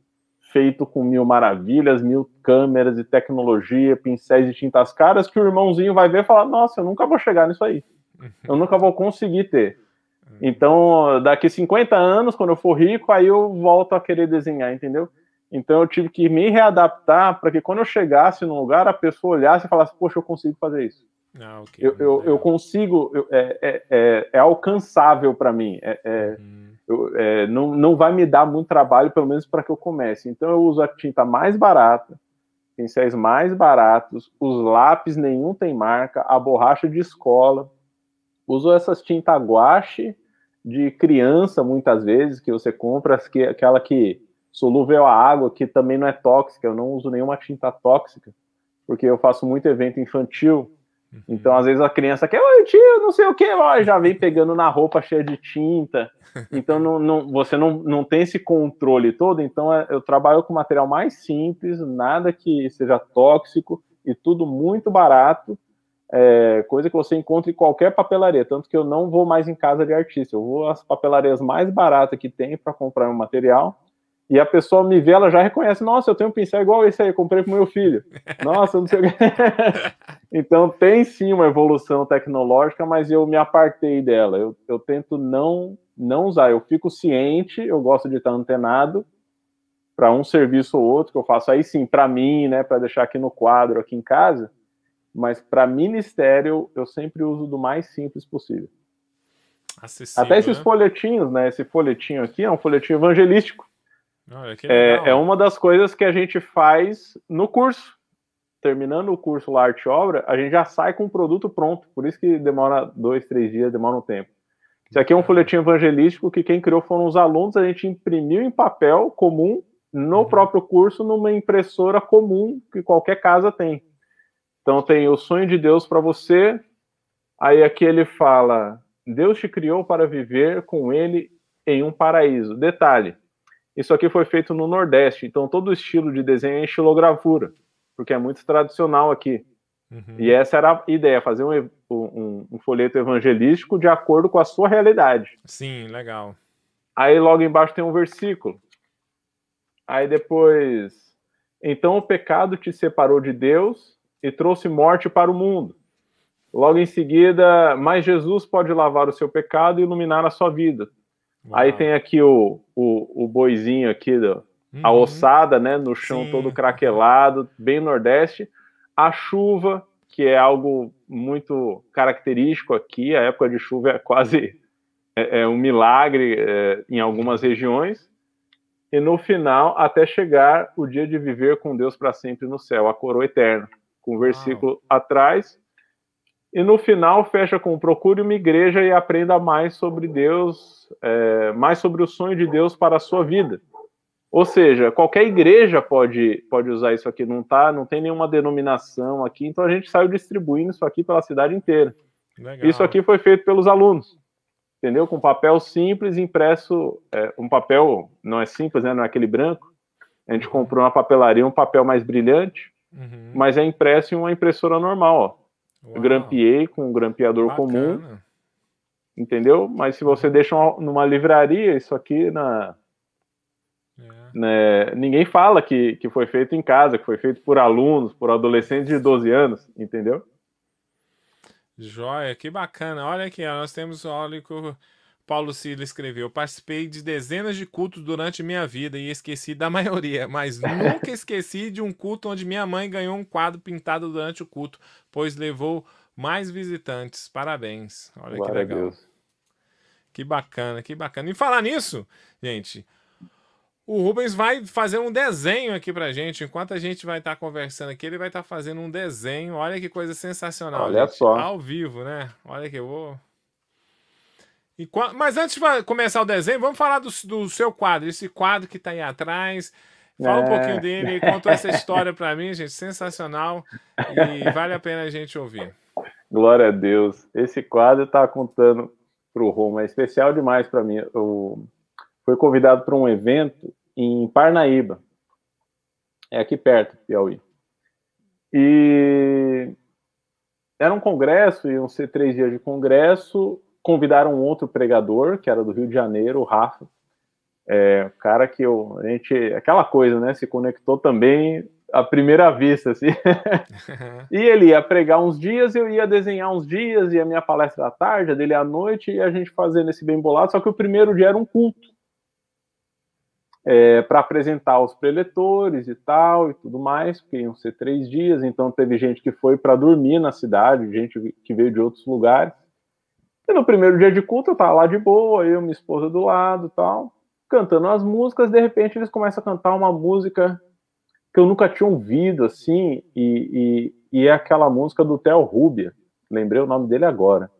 feito com mil maravilhas, mil câmeras e tecnologia, pincéis e tintas caras, que o irmãozinho vai ver e falar: Nossa, eu nunca vou chegar nisso aí. Eu nunca vou conseguir ter. É. Então, daqui 50 anos, quando eu for rico, aí eu volto a querer desenhar, entendeu? Então, eu tive que me readaptar para que quando eu chegasse num lugar, a pessoa olhasse e falasse: Poxa, eu consigo fazer isso. Ah, okay. eu, eu, eu, consigo, eu, é, é, é, é alcançável para mim. É, uhum eu, é, não, não vai me dar muito trabalho, pelo menos para que eu comece. Então eu uso a tinta mais barata, pincéis mais baratos, os lápis nenhum tem marca, a borracha de escola. Uso essas tintas guache de criança, muitas vezes, que você compra, que, aquela que solúvel a água, que também não é tóxica, eu não uso nenhuma tinta tóxica, porque eu faço muito evento infantil, então, às vezes, a criança quer, oi, tio, não sei o que, ó, já vem pegando na roupa cheia de tinta. Então, não, não, você não, não tem esse controle todo. Então, é, eu trabalho com material mais simples, nada que seja tóxico e tudo muito barato. É, coisa que você encontra em qualquer papelaria. Tanto que eu não vou mais em casa de artista, eu vou às papelarias mais baratas que tem para comprar o material e a pessoa me vê, ela já reconhece, nossa, eu tenho um pincel igual esse aí, comprei pro meu filho. Nossa, não sei o que. então tem sim uma evolução tecnológica, mas eu me apartei dela. Eu, eu tento não, não usar. Eu fico ciente, eu gosto de estar antenado para um serviço ou outro que eu faço aí sim, para mim, né, para deixar aqui no quadro, aqui em casa. Mas para ministério, eu sempre uso do mais simples possível. Acessível, Até esses né? folhetinhos, né? Esse folhetinho aqui é um folhetinho evangelístico Olha, é, é, uma das coisas que a gente faz no curso. Terminando o curso lá, arte e obra, a gente já sai com o produto pronto. Por isso que demora dois, três dias, demora um tempo. Isso aqui é um folhetinho evangelístico que quem criou foram os alunos. A gente imprimiu em papel comum no uhum. próprio curso, numa impressora comum que qualquer casa tem. Então tem o sonho de Deus para você. Aí aqui ele fala: Deus te criou para viver com Ele em um paraíso. Detalhe: isso aqui foi feito no Nordeste, então todo o estilo de desenho é estilogravura, porque é muito tradicional aqui. Uhum. E essa era a ideia, fazer um, um, um, folheto evangelístico de acordo com a sua realidade. Sim, legal. Aí logo embaixo tem um versículo. Aí depois. Então o pecado te separou de Deus e trouxe morte para o mundo. Logo em seguida, mas Jesus pode lavar o seu pecado e iluminar a sua vida. Uau. Aí tem aqui o, o, o boizinho aqui, do, uhum. a ossada, né? No chão Sim. todo craquelado, bem nordeste. A chuva, que é algo muito característico aqui. A época de chuva é quase é, é um milagre é, em algumas regiões. E no final, até chegar o dia de viver com Deus para sempre no céu, a coroa eterna. Com o versículo Uau. atrás, e no final fecha com procure uma igreja e aprenda mais sobre Deus, é, mais sobre o sonho de Deus para a sua vida. Ou seja, qualquer igreja pode, pode usar isso aqui, não tá, não tem nenhuma denominação aqui, então a gente saiu distribuindo isso aqui pela cidade inteira. Legal. Isso aqui foi feito pelos alunos, entendeu? Com papel simples, impresso, é, um papel, não é simples, né, não é aquele branco. A gente comprou na papelaria um papel mais brilhante, uhum. mas é impresso em uma impressora normal, ó Uau. Grampeei com um grampeador Bacana. comum. Entendeu? Mas se você deixa numa livraria, isso aqui na. É. Né, ninguém fala que, que foi feito em casa, que foi feito por alunos, por adolescentes de 12 anos, entendeu? Joia, que bacana. Olha aqui, ó, nós temos o óleo Paulo Cílio escreveu: Participei de dezenas de cultos durante minha vida e esqueci da maioria, mas nunca esqueci de um culto onde minha mãe ganhou um quadro pintado durante o culto, pois levou mais visitantes. Parabéns. Olha Glória que legal. Deus. Que bacana, que bacana. E falar nisso, gente, o Rubens vai fazer um desenho aqui pra gente. Enquanto a gente vai estar tá conversando aqui, ele vai estar tá fazendo um desenho. Olha que coisa sensacional. Olha gente. só. Ao vivo, né? Olha que eu vou. Qual... Mas antes de começar o desenho, vamos falar do, do seu quadro, esse quadro que está aí atrás. Fala um é. pouquinho dele, contou essa história para mim, gente, sensacional e vale a pena a gente ouvir. Glória a Deus. Esse quadro está contando para o Roma, é especial demais para mim. Eu fui convidado para um evento em Parnaíba, é aqui perto, Piauí. E era um congresso, iam ser três dias de congresso, convidaram outro pregador, que era do Rio de Janeiro, o Rafa, é, o cara que eu, a gente, aquela coisa, né, se conectou também à primeira vista, assim. e ele ia pregar uns dias, eu ia desenhar uns dias, e a minha palestra à tarde, a dele à noite, e a gente fazendo esse bem bolado, só que o primeiro dia era um culto. É, para apresentar os preletores e tal e tudo mais, porque iam ser três dias, então teve gente que foi para dormir na cidade, gente que veio de outros lugares. E no primeiro dia de culto, eu tava lá de boa, eu, minha esposa do lado tal, cantando as músicas, de repente eles começam a cantar uma música que eu nunca tinha ouvido, assim, e, e, e é aquela música do Theo Rubia, lembrei o nome dele agora.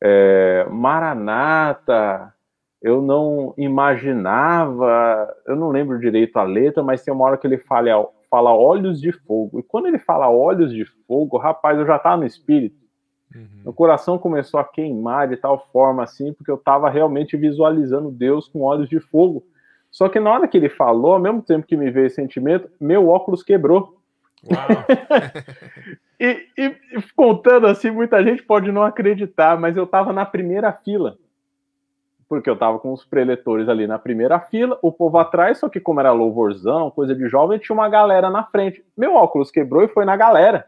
É, Maranata, eu não imaginava, eu não lembro direito a letra, mas tem uma hora que ele fala, fala olhos de fogo. E quando ele fala olhos de fogo, rapaz, eu já tava no espírito. Uhum. Meu coração começou a queimar de tal forma assim, porque eu estava realmente visualizando Deus com olhos de fogo. Só que na hora que ele falou, ao mesmo tempo que me veio esse sentimento, meu óculos quebrou. e, e, contando assim, muita gente pode não acreditar, mas eu estava na primeira fila. Porque eu estava com os preletores ali na primeira fila, o povo atrás, só que como era louvorzão, coisa de jovem, tinha uma galera na frente. Meu óculos quebrou e foi na galera.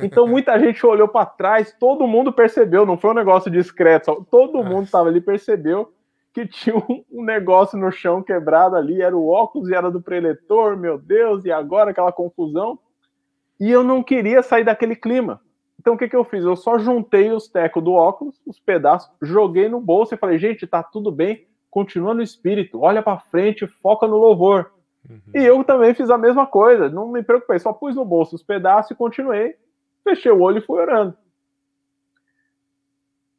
Então muita gente olhou para trás, todo mundo percebeu, não foi um negócio discreto, só, todo é. mundo estava ali percebeu que tinha um negócio no chão quebrado ali, era o óculos e era do preletor, meu Deus, e agora aquela confusão. E eu não queria sair daquele clima. Então o que, que eu fiz? Eu só juntei os tecos do óculos, os pedaços, joguei no bolso e falei, gente, tá tudo bem, continua no espírito, olha para frente, foca no louvor. Uhum. E eu também fiz a mesma coisa, não me preocupei, só pus no bolso os pedaços e continuei. Fechei o olho e fui orando.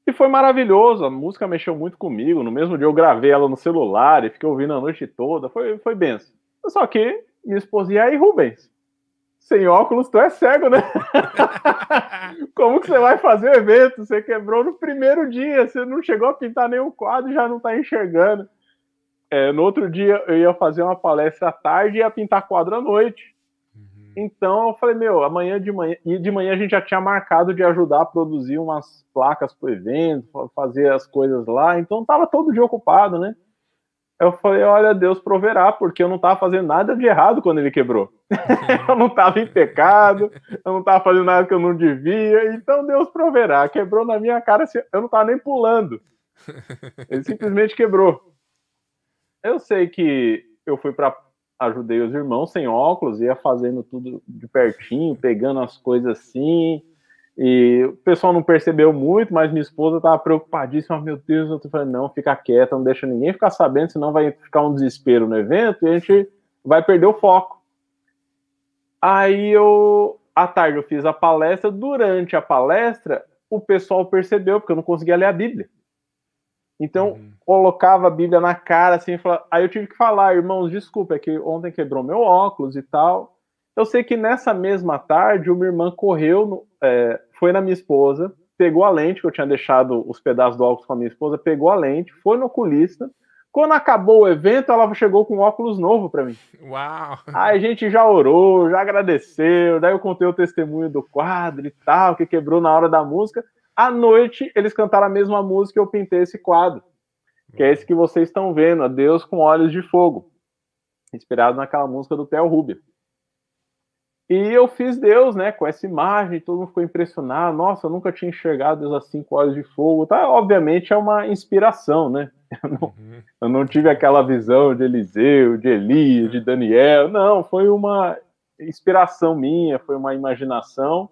E foi maravilhoso, a música mexeu muito comigo. No mesmo dia eu gravei ela no celular e fiquei ouvindo a noite toda, foi, foi benção. Só que minha esposa, e aí, Rubens? Sem óculos, tu é cego, né? Como que você vai fazer o evento? Você quebrou no primeiro dia, você não chegou a pintar nenhum quadro e já não tá enxergando. É, no outro dia eu ia fazer uma palestra à tarde e ia pintar quadro à noite. Uhum. Então eu falei, meu, amanhã de manhã. E de manhã a gente já tinha marcado de ajudar a produzir umas placas pro evento, fazer as coisas lá. Então tava todo dia ocupado, né? Eu falei, olha, Deus proverá, porque eu não tava fazendo nada de errado quando ele quebrou. eu não tava em pecado, eu não tava fazendo nada que eu não devia, então Deus proverá. Quebrou na minha cara, eu não tava nem pulando. Ele simplesmente quebrou. Eu sei que eu fui para ajudei os irmãos sem óculos, ia fazendo tudo de pertinho, pegando as coisas assim. E o pessoal não percebeu muito, mas minha esposa estava preocupadíssima. Meu Deus, eu falei, não, fica quieta, não deixa ninguém ficar sabendo, senão vai ficar um desespero no evento e a gente vai perder o foco. Aí eu, à tarde, eu fiz a palestra. Durante a palestra, o pessoal percebeu, porque eu não conseguia ler a Bíblia. Então, uhum. colocava a Bíblia na cara, assim, falava... aí eu tive que falar, irmãos, desculpa, é que ontem quebrou meu óculos e tal. Eu sei que nessa mesma tarde, uma irmã correu, no... é... foi na minha esposa, pegou a lente, que eu tinha deixado os pedaços do óculos com a minha esposa, pegou a lente, foi no oculista. Quando acabou o evento, ela chegou com um óculos novo para mim. Uau! Aí a gente já orou, já agradeceu, daí eu contei o testemunho do quadro e tal, que quebrou na hora da música. À noite, eles cantaram a mesma música e eu pintei esse quadro, que é esse que vocês estão vendo, Deus com Olhos de Fogo, inspirado naquela música do Theo Rubio. E eu fiz Deus, né, com essa imagem, todo mundo ficou impressionado. Nossa, eu nunca tinha enxergado Deus assim com olhos de fogo. Tá, obviamente é uma inspiração, né? Eu não, uhum. eu não tive aquela visão de Eliseu, de Elias, de Daniel. Não, foi uma inspiração minha, foi uma imaginação.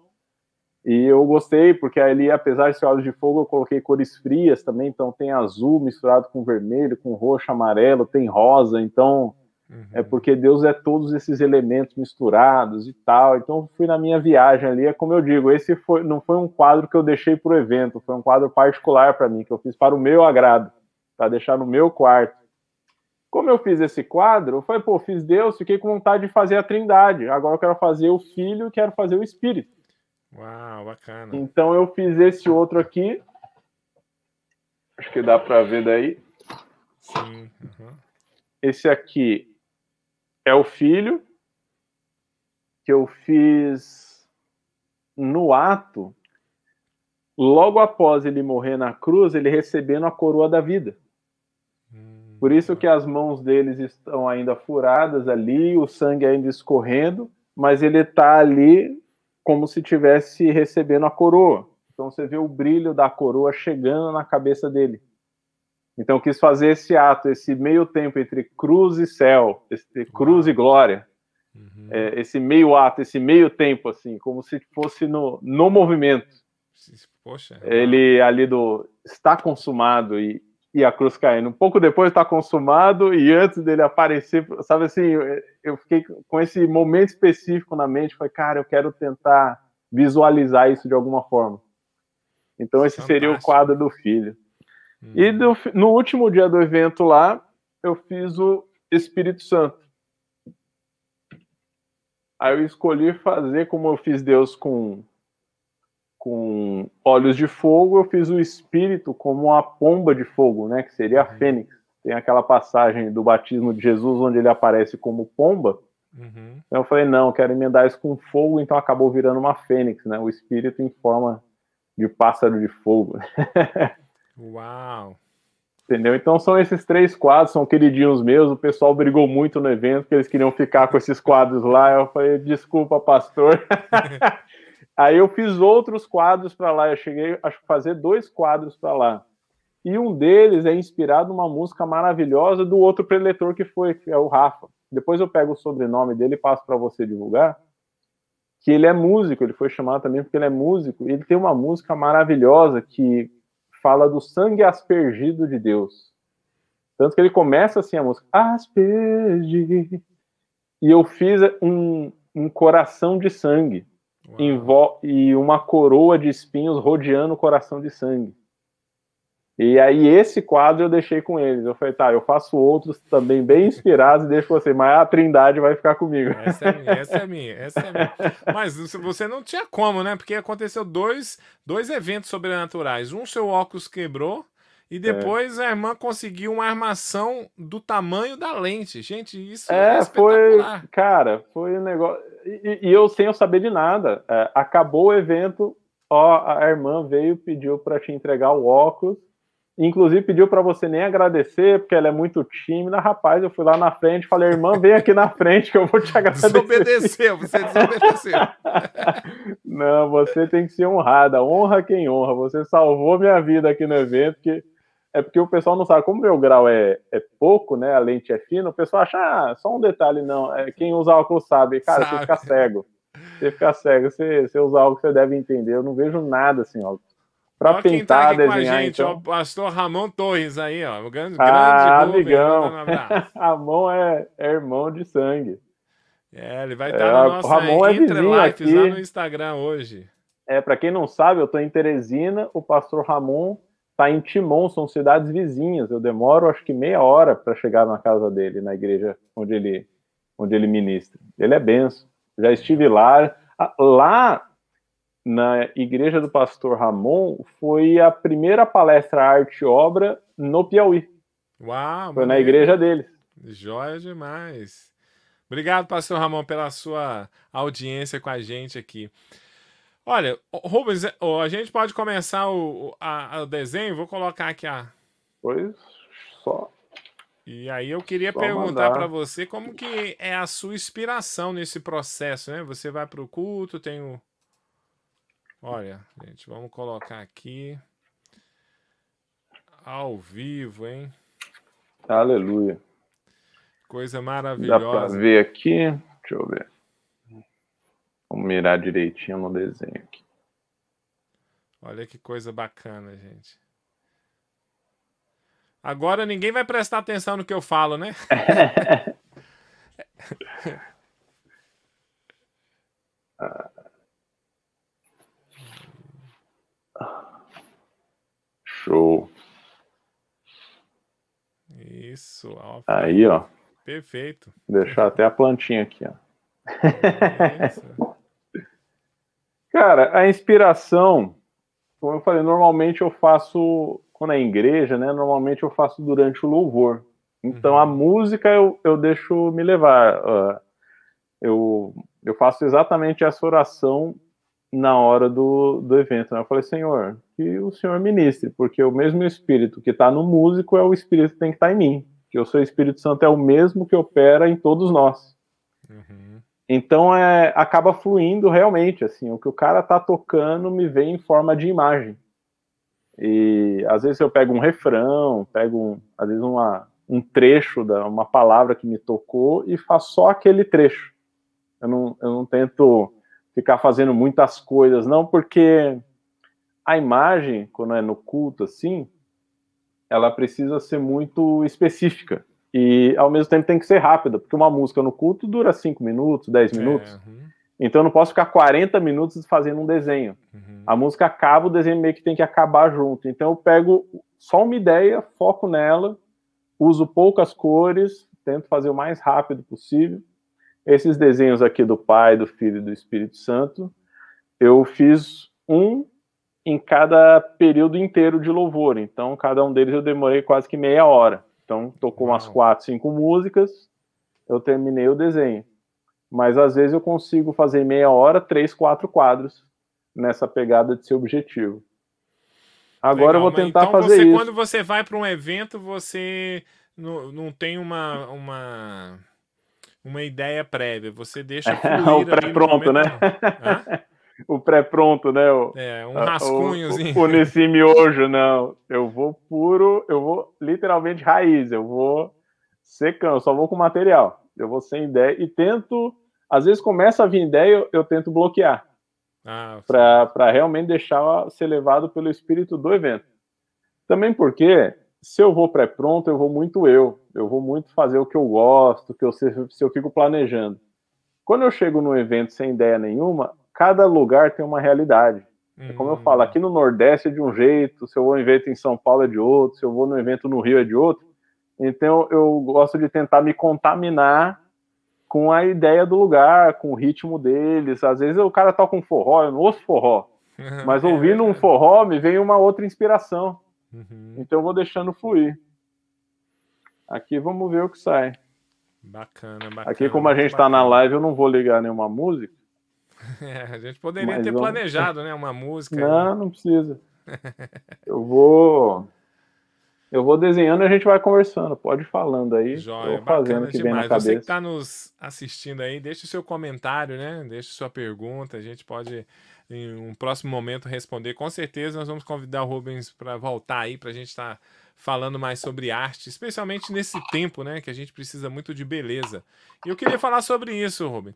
E eu gostei, porque ali, apesar de ser óleo de fogo, eu coloquei cores frias também, então tem azul misturado com vermelho, com roxo, amarelo, tem rosa, então é uhum. é porque Deus é todos esses elementos misturados e tal. Então fui na minha viagem ali, é como eu digo, esse foi, não foi um quadro que eu deixei para o evento, foi um quadro particular para mim, que eu fiz para o meu agrado, para deixar no meu quarto. Como eu fiz esse quadro, foi pô, fiz Deus, fiquei com vontade de fazer a trindade, agora eu quero fazer o Filho, quero fazer o Espírito. Uau, bacana. Então eu fiz esse outro aqui. Acho que dá para ver daí. Sim. Uhum. Esse aqui é o filho que eu fiz no ato. Logo após ele morrer na cruz, ele recebendo a coroa da vida. Hum, Por isso que as mãos deles estão ainda furadas ali, o sangue ainda escorrendo, mas ele está ali como se tivesse recebendo a coroa. Então você vê o brilho da coroa chegando na cabeça dele. Então quis fazer esse ato, esse meio tempo entre cruz e céu, esse cruz uhum. e glória, uhum. é, esse meio ato, esse meio tempo assim, como se fosse no, no movimento. Poxa. Ele ali do está consumado e, e a cruz caindo. Um pouco depois está consumado e antes dele aparecer, sabe assim, eu fiquei com esse momento específico na mente, foi cara, eu quero tentar visualizar isso de alguma forma. Então esse é seria o quadro do filho. Hum. E do, no último dia do evento lá, eu fiz o Espírito Santo. Aí eu escolhi fazer como eu fiz Deus com com olhos de fogo, eu fiz o espírito como uma pomba de fogo, né, que seria a uhum. fênix. Tem aquela passagem do batismo de Jesus onde ele aparece como pomba. Uhum. Então eu falei, não, quero emendar isso com fogo, então acabou virando uma fênix, né? O espírito em forma de pássaro de fogo. Uau! Entendeu? Então são esses três quadros, são queridinhos meus. O pessoal brigou muito no evento, que eles queriam ficar com esses quadros lá. Eu falei, desculpa, pastor. Aí eu fiz outros quadros para lá, eu cheguei a fazer dois quadros para lá. E um deles é inspirado numa música maravilhosa do outro preletor que foi, que é o Rafa. Depois eu pego o sobrenome dele e passo para você divulgar. Que ele é músico, ele foi chamado também porque ele é músico. Ele tem uma música maravilhosa que fala do sangue aspergido de Deus. Tanto que ele começa assim a música, aspergi. E eu fiz um, um coração de sangue e uma coroa de espinhos rodeando o coração de sangue. E aí esse quadro eu deixei com eles. Eu falei, tá, eu faço outros também bem inspirados e deixo você, mas a Trindade vai ficar comigo. Essa é minha, essa é minha, essa é minha. Mas você não tinha como, né? Porque aconteceu dois, dois eventos sobrenaturais. Um, seu óculos quebrou e é. depois é. a irmã conseguiu uma armação do tamanho da lente. Gente, isso é, é foi, cara, foi um negócio. E, e, eu sem eu saber de nada, é, acabou o evento, ó, a irmã veio, pediu para te entregar o óculos, inclusive pediu para você nem agradecer, porque ela é muito tímida. Rapaz, eu fui lá na frente, falei, irmã, vem aqui na frente que eu vou te agradecer. Desobedeceu, você desobedeceu. Não, você tem que ser honrada. Honra quem honra. Você salvou minha vida aqui no evento porque é porque o pessoal não sabe, como meu grau é, é pouco, né? A lente é fina, o pessoal acha ah, só um detalhe, não. É, quem usa álcool sabe, cara, sabe. você fica cego. Você fica cego, você, você usa algo que você deve entender. Eu não vejo nada assim, ó. Pra ó tá pintar, tá desenhar. Gente, então... ó, pastor Ramon Torres aí, ó. O grande, ah, grande amigão. Ramon é, é irmão de sangue. É, ele vai estar é, tá na nossa Ramon é vizinho lá no Instagram hoje. É, para quem não sabe, eu tô em Teresina, o pastor Ramon está em Timon, são cidades vizinhas. Eu demoro acho que meia hora para chegar na casa dele, na igreja onde ele, onde ele ministra. Ele é benção. Já estive lá. Ah, lá na igreja do pastor Ramon foi a primeira palestra arte e obra no Piauí. Uau! Foi na igreja dele. Joia demais. Obrigado, pastor Ramon, pela sua audiência com a gente aqui. Olha, Rubens, é, a gente pode começar o, a, o desenho. Vou colocar aqui a. Pois, só. E aí eu queria só perguntar para você como que é a sua inspiração nesse processo, né? Você vai para o culto, tem o. Olha, gente, vamos colocar aqui. Ao vivo, hein? Aleluia. Coisa maravilhosa. Dá para ver aqui? Deixa eu ver. Vamos mirar direitinho no desenho aqui. Olha que coisa bacana, gente. Agora ninguém vai prestar atenção no que eu falo, né? Show. Isso, ó. Aí, ó. Perfeito. Deixar até a plantinha aqui, ó. Cara, a inspiração, como eu falei, normalmente eu faço, quando é igreja, né? Normalmente eu faço durante o louvor. Então uhum. a música eu, eu deixo me levar. Uh, eu, eu faço exatamente essa oração na hora do, do evento. Né? Eu falei, Senhor, que o Senhor ministre, porque o mesmo espírito que está no músico é o espírito que tem que estar tá em mim. Que eu sou Espírito Santo, é o mesmo que opera em todos nós. Uhum. Então é, acaba fluindo realmente, assim, o que o cara tá tocando me vem em forma de imagem. E às vezes eu pego um refrão, pego um, às vezes uma, um trecho da uma palavra que me tocou e faço só aquele trecho. Eu não, eu não tento ficar fazendo muitas coisas, não, porque a imagem, quando é no culto assim, ela precisa ser muito específica. E ao mesmo tempo tem que ser rápida, porque uma música no culto dura 5 minutos, 10 é, minutos. É, uhum. Então eu não posso ficar 40 minutos fazendo um desenho. Uhum. A música acaba, o desenho meio que tem que acabar junto. Então eu pego só uma ideia, foco nela, uso poucas cores, tento fazer o mais rápido possível. Esses desenhos aqui do Pai, do Filho e do Espírito Santo, eu fiz um em cada período inteiro de louvor. Então cada um deles eu demorei quase que meia hora. Então tocou umas quatro, cinco músicas, eu terminei o desenho. Mas às vezes eu consigo fazer meia hora, três, quatro quadros nessa pegada de ser objetivo. Agora Legal, eu vou tentar então fazer você, isso. Quando você vai para um evento, você não, não tem uma, uma, uma ideia prévia, você deixa é, o pré-pronto, né? o pré-pronto, né? O, é, um rascunhozinho. O, o, o nesse miojo, não. Eu vou puro, eu vou literalmente raiz, eu vou secando, só vou com material. Eu vou sem ideia e tento, às vezes começa a vir ideia, eu, eu tento bloquear. Ah, para realmente deixar ser levado pelo espírito do evento. Também porque se eu vou pré-pronto, eu vou muito eu, eu vou muito fazer o que eu gosto, que eu se, se eu fico planejando. Quando eu chego num evento sem ideia nenhuma, cada lugar tem uma realidade. É como eu falo, hum. aqui no Nordeste é de um jeito, se eu vou em evento em São Paulo é de outro, se eu vou no evento no Rio é de outro. Então eu gosto de tentar me contaminar com a ideia do lugar, com o ritmo deles. Às vezes o cara toca um forró, eu não ouço forró, mas é ouvindo um forró me vem uma outra inspiração. Uhum. Então eu vou deixando fluir. Aqui vamos ver o que sai. Bacana, bacana. Aqui, como a gente está na live, eu não vou ligar nenhuma música. É, a gente poderia Mas ter vamos... planejado, né? Uma música. Não, não precisa. eu vou. Eu vou desenhando e a gente vai conversando. Pode falando aí. Joia, fazendo que demais. Vem na cabeça. Você que está nos assistindo aí, deixe o seu comentário, né? Deixe sua pergunta. A gente pode, em um próximo momento, responder. Com certeza nós vamos convidar o Rubens para voltar aí, para a gente estar tá falando mais sobre arte, especialmente nesse tempo, né? Que a gente precisa muito de beleza. E eu queria falar sobre isso, Rubens.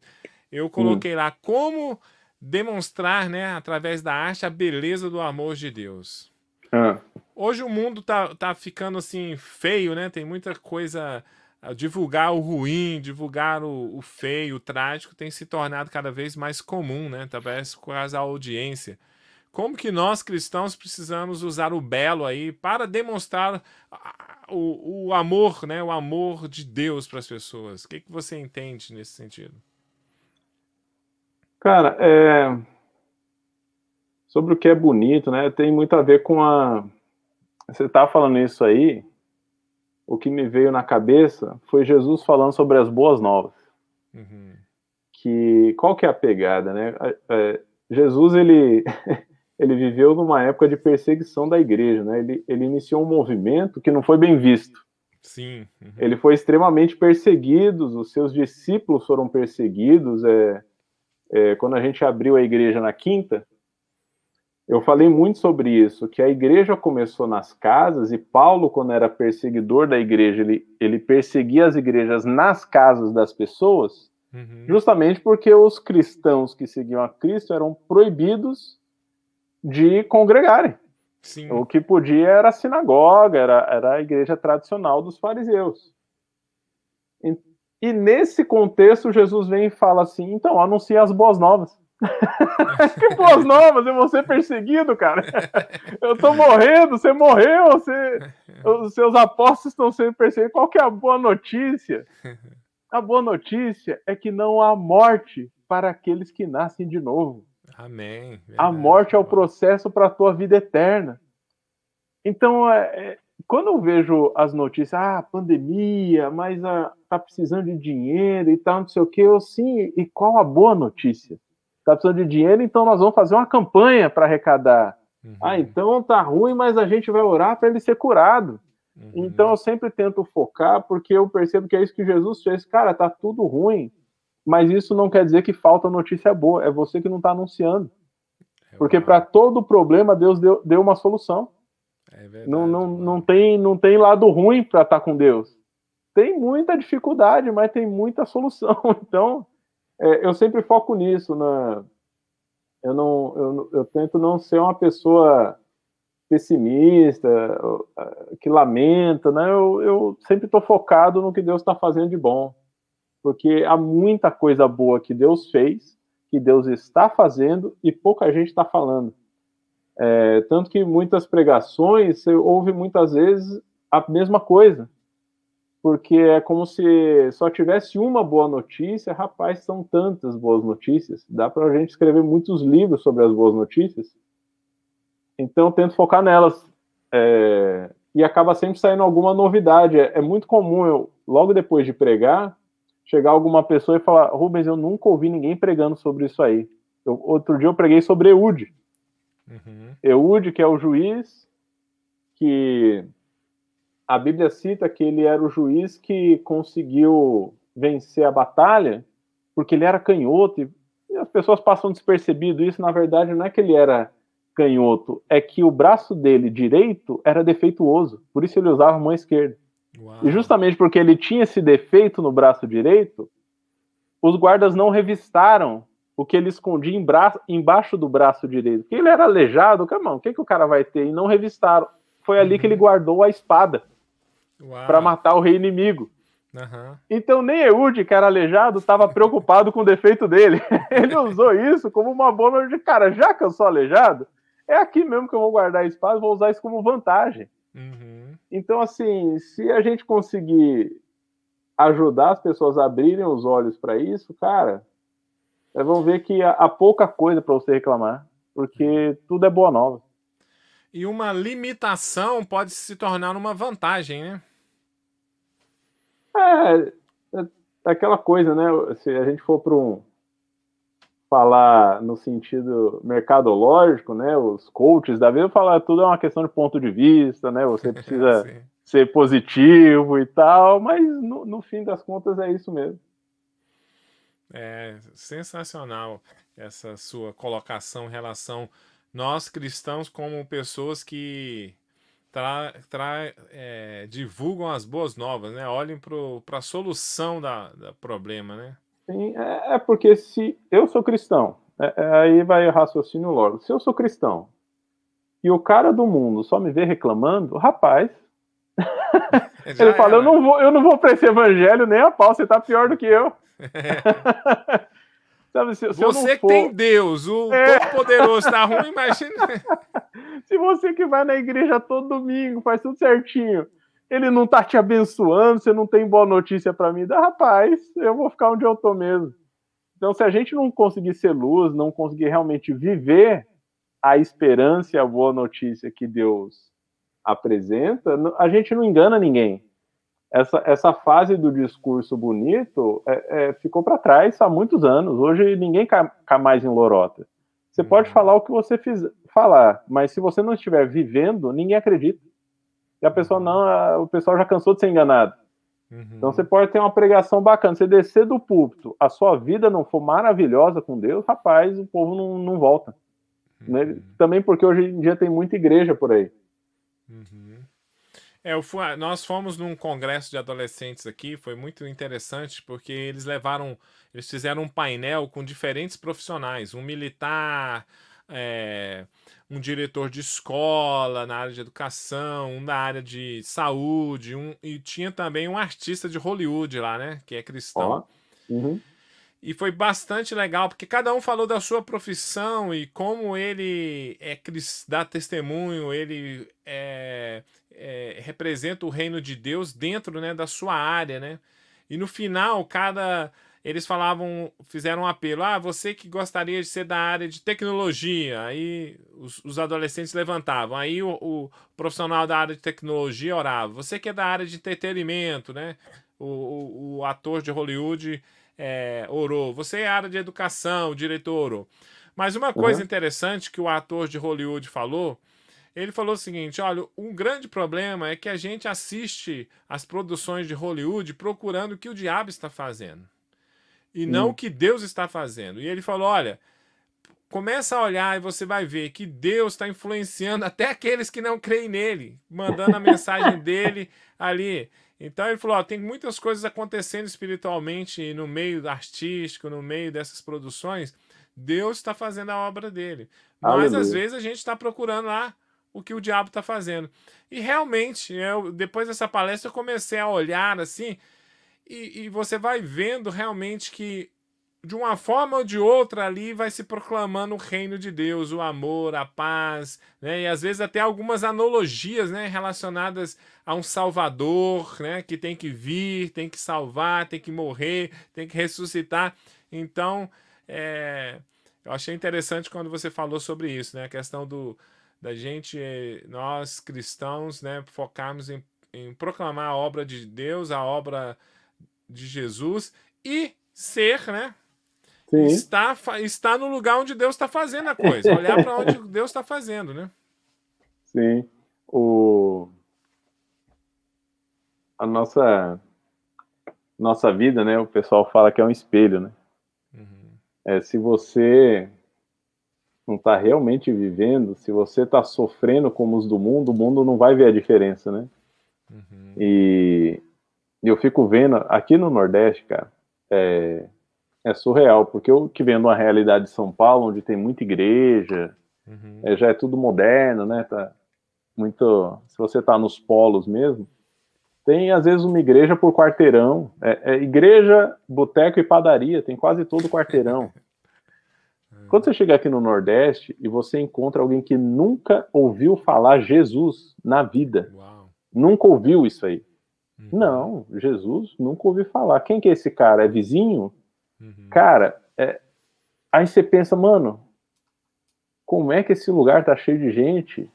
Eu hum. coloquei hum. lá como demonstrar, né, através da arte, a beleza do amor de Deus. Ah. Hoje o mundo tá, tá ficando assim feio, né? Tem muita coisa. Ah, divulgar o ruim, divulgar o, o feio, o trágico, tem se tornado cada vez mais comum, né? Talvez com a audiência. Como que nós cristãos precisamos usar o belo aí para demonstrar o, o amor, né? O amor de Deus para as pessoas. O que, que você entende nesse sentido? Cara, é... sobre o que é bonito, né? Tem muito a ver com a. Você tá falando isso aí. O que me veio na cabeça foi Jesus falando sobre as boas novas. Uhum. Que qual que é a pegada, né? É... Jesus ele ele viveu numa época de perseguição da igreja, né? Ele, ele iniciou um movimento que não foi bem visto. Sim. Uhum. Ele foi extremamente perseguido, os seus discípulos foram perseguidos, é, é, quando a gente abriu a igreja na quinta, eu falei muito sobre isso, que a igreja começou nas casas e Paulo, quando era perseguidor da igreja, ele, ele perseguia as igrejas nas casas das pessoas, uhum. justamente porque os cristãos que seguiam a Cristo eram proibidos de congregarem. Sim. O que podia era a sinagoga, era, era a igreja tradicional dos fariseus. E nesse contexto, Jesus vem e fala assim: então, anuncia as boas novas. que boas novas, eu vou ser perseguido, cara. Eu tô morrendo, você morreu, você, os seus apóstolos estão sendo perseguidos. Qual que é a boa notícia? A boa notícia é que não há morte para aqueles que nascem de novo. Amém. Verdade. A morte é o processo para a tua vida eterna. Então, é, é quando eu vejo as notícias, ah, pandemia, mas ah, tá precisando de dinheiro e tal, não sei o que, eu sim, e qual a boa notícia? Tá precisando de dinheiro, então nós vamos fazer uma campanha para arrecadar. Uhum. Ah, então tá ruim, mas a gente vai orar para ele ser curado. Uhum. Então eu sempre tento focar, porque eu percebo que é isso que Jesus fez. Cara, tá tudo ruim, mas isso não quer dizer que falta notícia boa, é você que não tá anunciando. É porque para todo problema, Deus deu, deu uma solução. É verdade, não, não, não, tem, não tem lado ruim para estar tá com Deus. Tem muita dificuldade, mas tem muita solução. Então, é, eu sempre foco nisso. Na... Né? Eu, não, eu, eu tento não ser uma pessoa pessimista, ah, que lamenta, né? Eu, eu sempre estou focado no que Deus está fazendo de bom, porque há muita coisa boa que Deus fez, que Deus está fazendo e pouca gente está falando. É, tanto que muitas pregações você ouve muitas vezes a mesma coisa, porque é como se só tivesse uma boa notícia. Rapaz, são tantas boas notícias. Dá para a gente escrever muitos livros sobre as boas notícias. Então, tento focar nelas. É, e acaba sempre saindo alguma novidade. É, é muito comum eu, logo depois de pregar, chegar alguma pessoa e falar: Rubens, eu nunca ouvi ninguém pregando sobre isso aí. Eu, outro dia eu preguei sobre Udi Uhum. Eude, que é o juiz, que a Bíblia cita que ele era o juiz que conseguiu vencer a batalha, porque ele era canhoto, e as pessoas passam despercebido isso, na verdade não é que ele era canhoto, é que o braço dele direito era defeituoso, por isso ele usava a mão esquerda. Uau. E justamente porque ele tinha esse defeito no braço direito, os guardas não revistaram o que ele escondia em braço, embaixo do braço direito. Porque ele era aleijado, calma o que, que o cara vai ter? E não revistaram. Foi ali que ele uhum. guardou a espada para matar o rei inimigo. Uhum. Então nem Eud, que era aleijado, estava preocupado com o defeito dele. ele usou isso como uma bola de cara, já que eu sou aleijado, é aqui mesmo que eu vou guardar a espada, vou usar isso como vantagem. Uhum. Então, assim, se a gente conseguir ajudar as pessoas a abrirem os olhos para isso, cara, vão ver que há pouca coisa para você reclamar, porque tudo é boa nova. E uma limitação pode se tornar uma vantagem, né? É, é aquela coisa, né? Se a gente for para um falar no sentido mercadológico, né? Os coaches da vida falar tudo é uma questão de ponto de vista, né? Você precisa ser positivo e tal, mas no, no fim das contas é isso mesmo. É sensacional essa sua colocação em relação nós cristãos como pessoas que tra, tra, é, divulgam as boas novas, né? Olhem para a solução da, da, problema, né? Sim, é, é porque se eu sou cristão, é, é, aí vai o raciocínio logo. Se eu sou cristão e o cara do mundo só me vê reclamando, rapaz, ele fala, eu não vou, eu não vou para esse evangelho nem a pau, você tá pior do que eu. Sabe, se, se você que for... tem Deus, o é. Todo-Poderoso tá ruim, imagina. se você que vai na igreja todo domingo, faz tudo certinho, ele não tá te abençoando, você não tem boa notícia para mim, dá rapaz, eu vou ficar onde eu tô mesmo. Então, se a gente não conseguir ser luz, não conseguir realmente viver a esperança e a boa notícia que Deus apresenta, a gente não engana ninguém essa, essa fase do discurso bonito é, é, ficou para trás há muitos anos. Hoje ninguém cai, cai mais em lorota. Você uhum. pode falar o que você fiz, falar, mas se você não estiver vivendo, ninguém acredita. E a pessoa uhum. não, a, o pessoal já cansou de ser enganado. Uhum. Então você pode ter uma pregação bacana, você descer do púlpito, a sua vida não for maravilhosa com Deus, rapaz, o povo não, não volta. Né? Uhum. Também porque hoje em dia tem muita igreja por aí. Uhum. É, fui, ah, nós fomos num congresso de adolescentes aqui, foi muito interessante porque eles levaram, eles fizeram um painel com diferentes profissionais, um militar, é, um diretor de escola na área de educação, um da área de saúde, um, e tinha também um artista de Hollywood lá, né, que é cristão. Oh. Uhum. E foi bastante legal, porque cada um falou da sua profissão e como ele é dá testemunho, ele é, é, representa o reino de Deus dentro né, da sua área, né? E no final, cada eles falavam, fizeram um apelo, ah, você que gostaria de ser da área de tecnologia, aí os, os adolescentes levantavam, aí o, o, profissional da área de tecnologia orava, você que é da área de entretenimento, né? O, o, o ator de Hollywood é, orou, você é área de educação, o diretor orou. Mas uma uhum. coisa interessante que o ator de Hollywood falou ele falou o seguinte: olha, um grande problema é que a gente assiste as produções de Hollywood procurando o que o diabo está fazendo e hum. não o que Deus está fazendo. E ele falou: olha, começa a olhar e você vai ver que Deus está influenciando até aqueles que não creem nele, mandando a mensagem dele ali. Então ele falou: ó, tem muitas coisas acontecendo espiritualmente no meio artístico, no meio dessas produções. Deus está fazendo a obra dele. Mas Aleluia. às vezes a gente está procurando lá o que o diabo está fazendo. E realmente, né, eu, depois dessa palestra, eu comecei a olhar assim, e, e você vai vendo realmente que, de uma forma ou de outra, ali vai se proclamando o reino de Deus, o amor, a paz, né? e às vezes até algumas analogias né, relacionadas a um Salvador né, que tem que vir, tem que salvar, tem que morrer, tem que ressuscitar. Então, é, eu achei interessante quando você falou sobre isso, né? a questão do da gente, nós cristãos, né, focarmos em, em proclamar a obra de Deus, a obra de Jesus e ser, né? Sim. Está, está no lugar onde Deus está fazendo a coisa, olhar para onde Deus está fazendo, né? Sim. O... A nossa nossa vida, né? O pessoal fala que é um espelho, né? Uhum. É, se você não está realmente vivendo, se você está sofrendo como os do mundo, o mundo não vai ver a diferença, né? Uhum. E eu fico vendo aqui no Nordeste, cara, é, é, surreal, porque eu que vendo uma realidade de São Paulo, onde tem muita igreja, uhum. é, já é tudo moderno, né? Tá muito, se você está nos polos mesmo, tem às vezes uma igreja por quarteirão, é, é igreja, boteco e padaria, tem quase todo o quarteirão. Quando você chegar aqui no Nordeste e você encontra alguém que nunca ouviu falar Jesus na vida, Uau. nunca ouviu isso aí. Uhum. Não, Jesus nunca ouviu falar. Quem que é esse cara? É vizinho? Uhum. Cara, é... aí você pensa, mano, como é que esse lugar tá cheio de gente?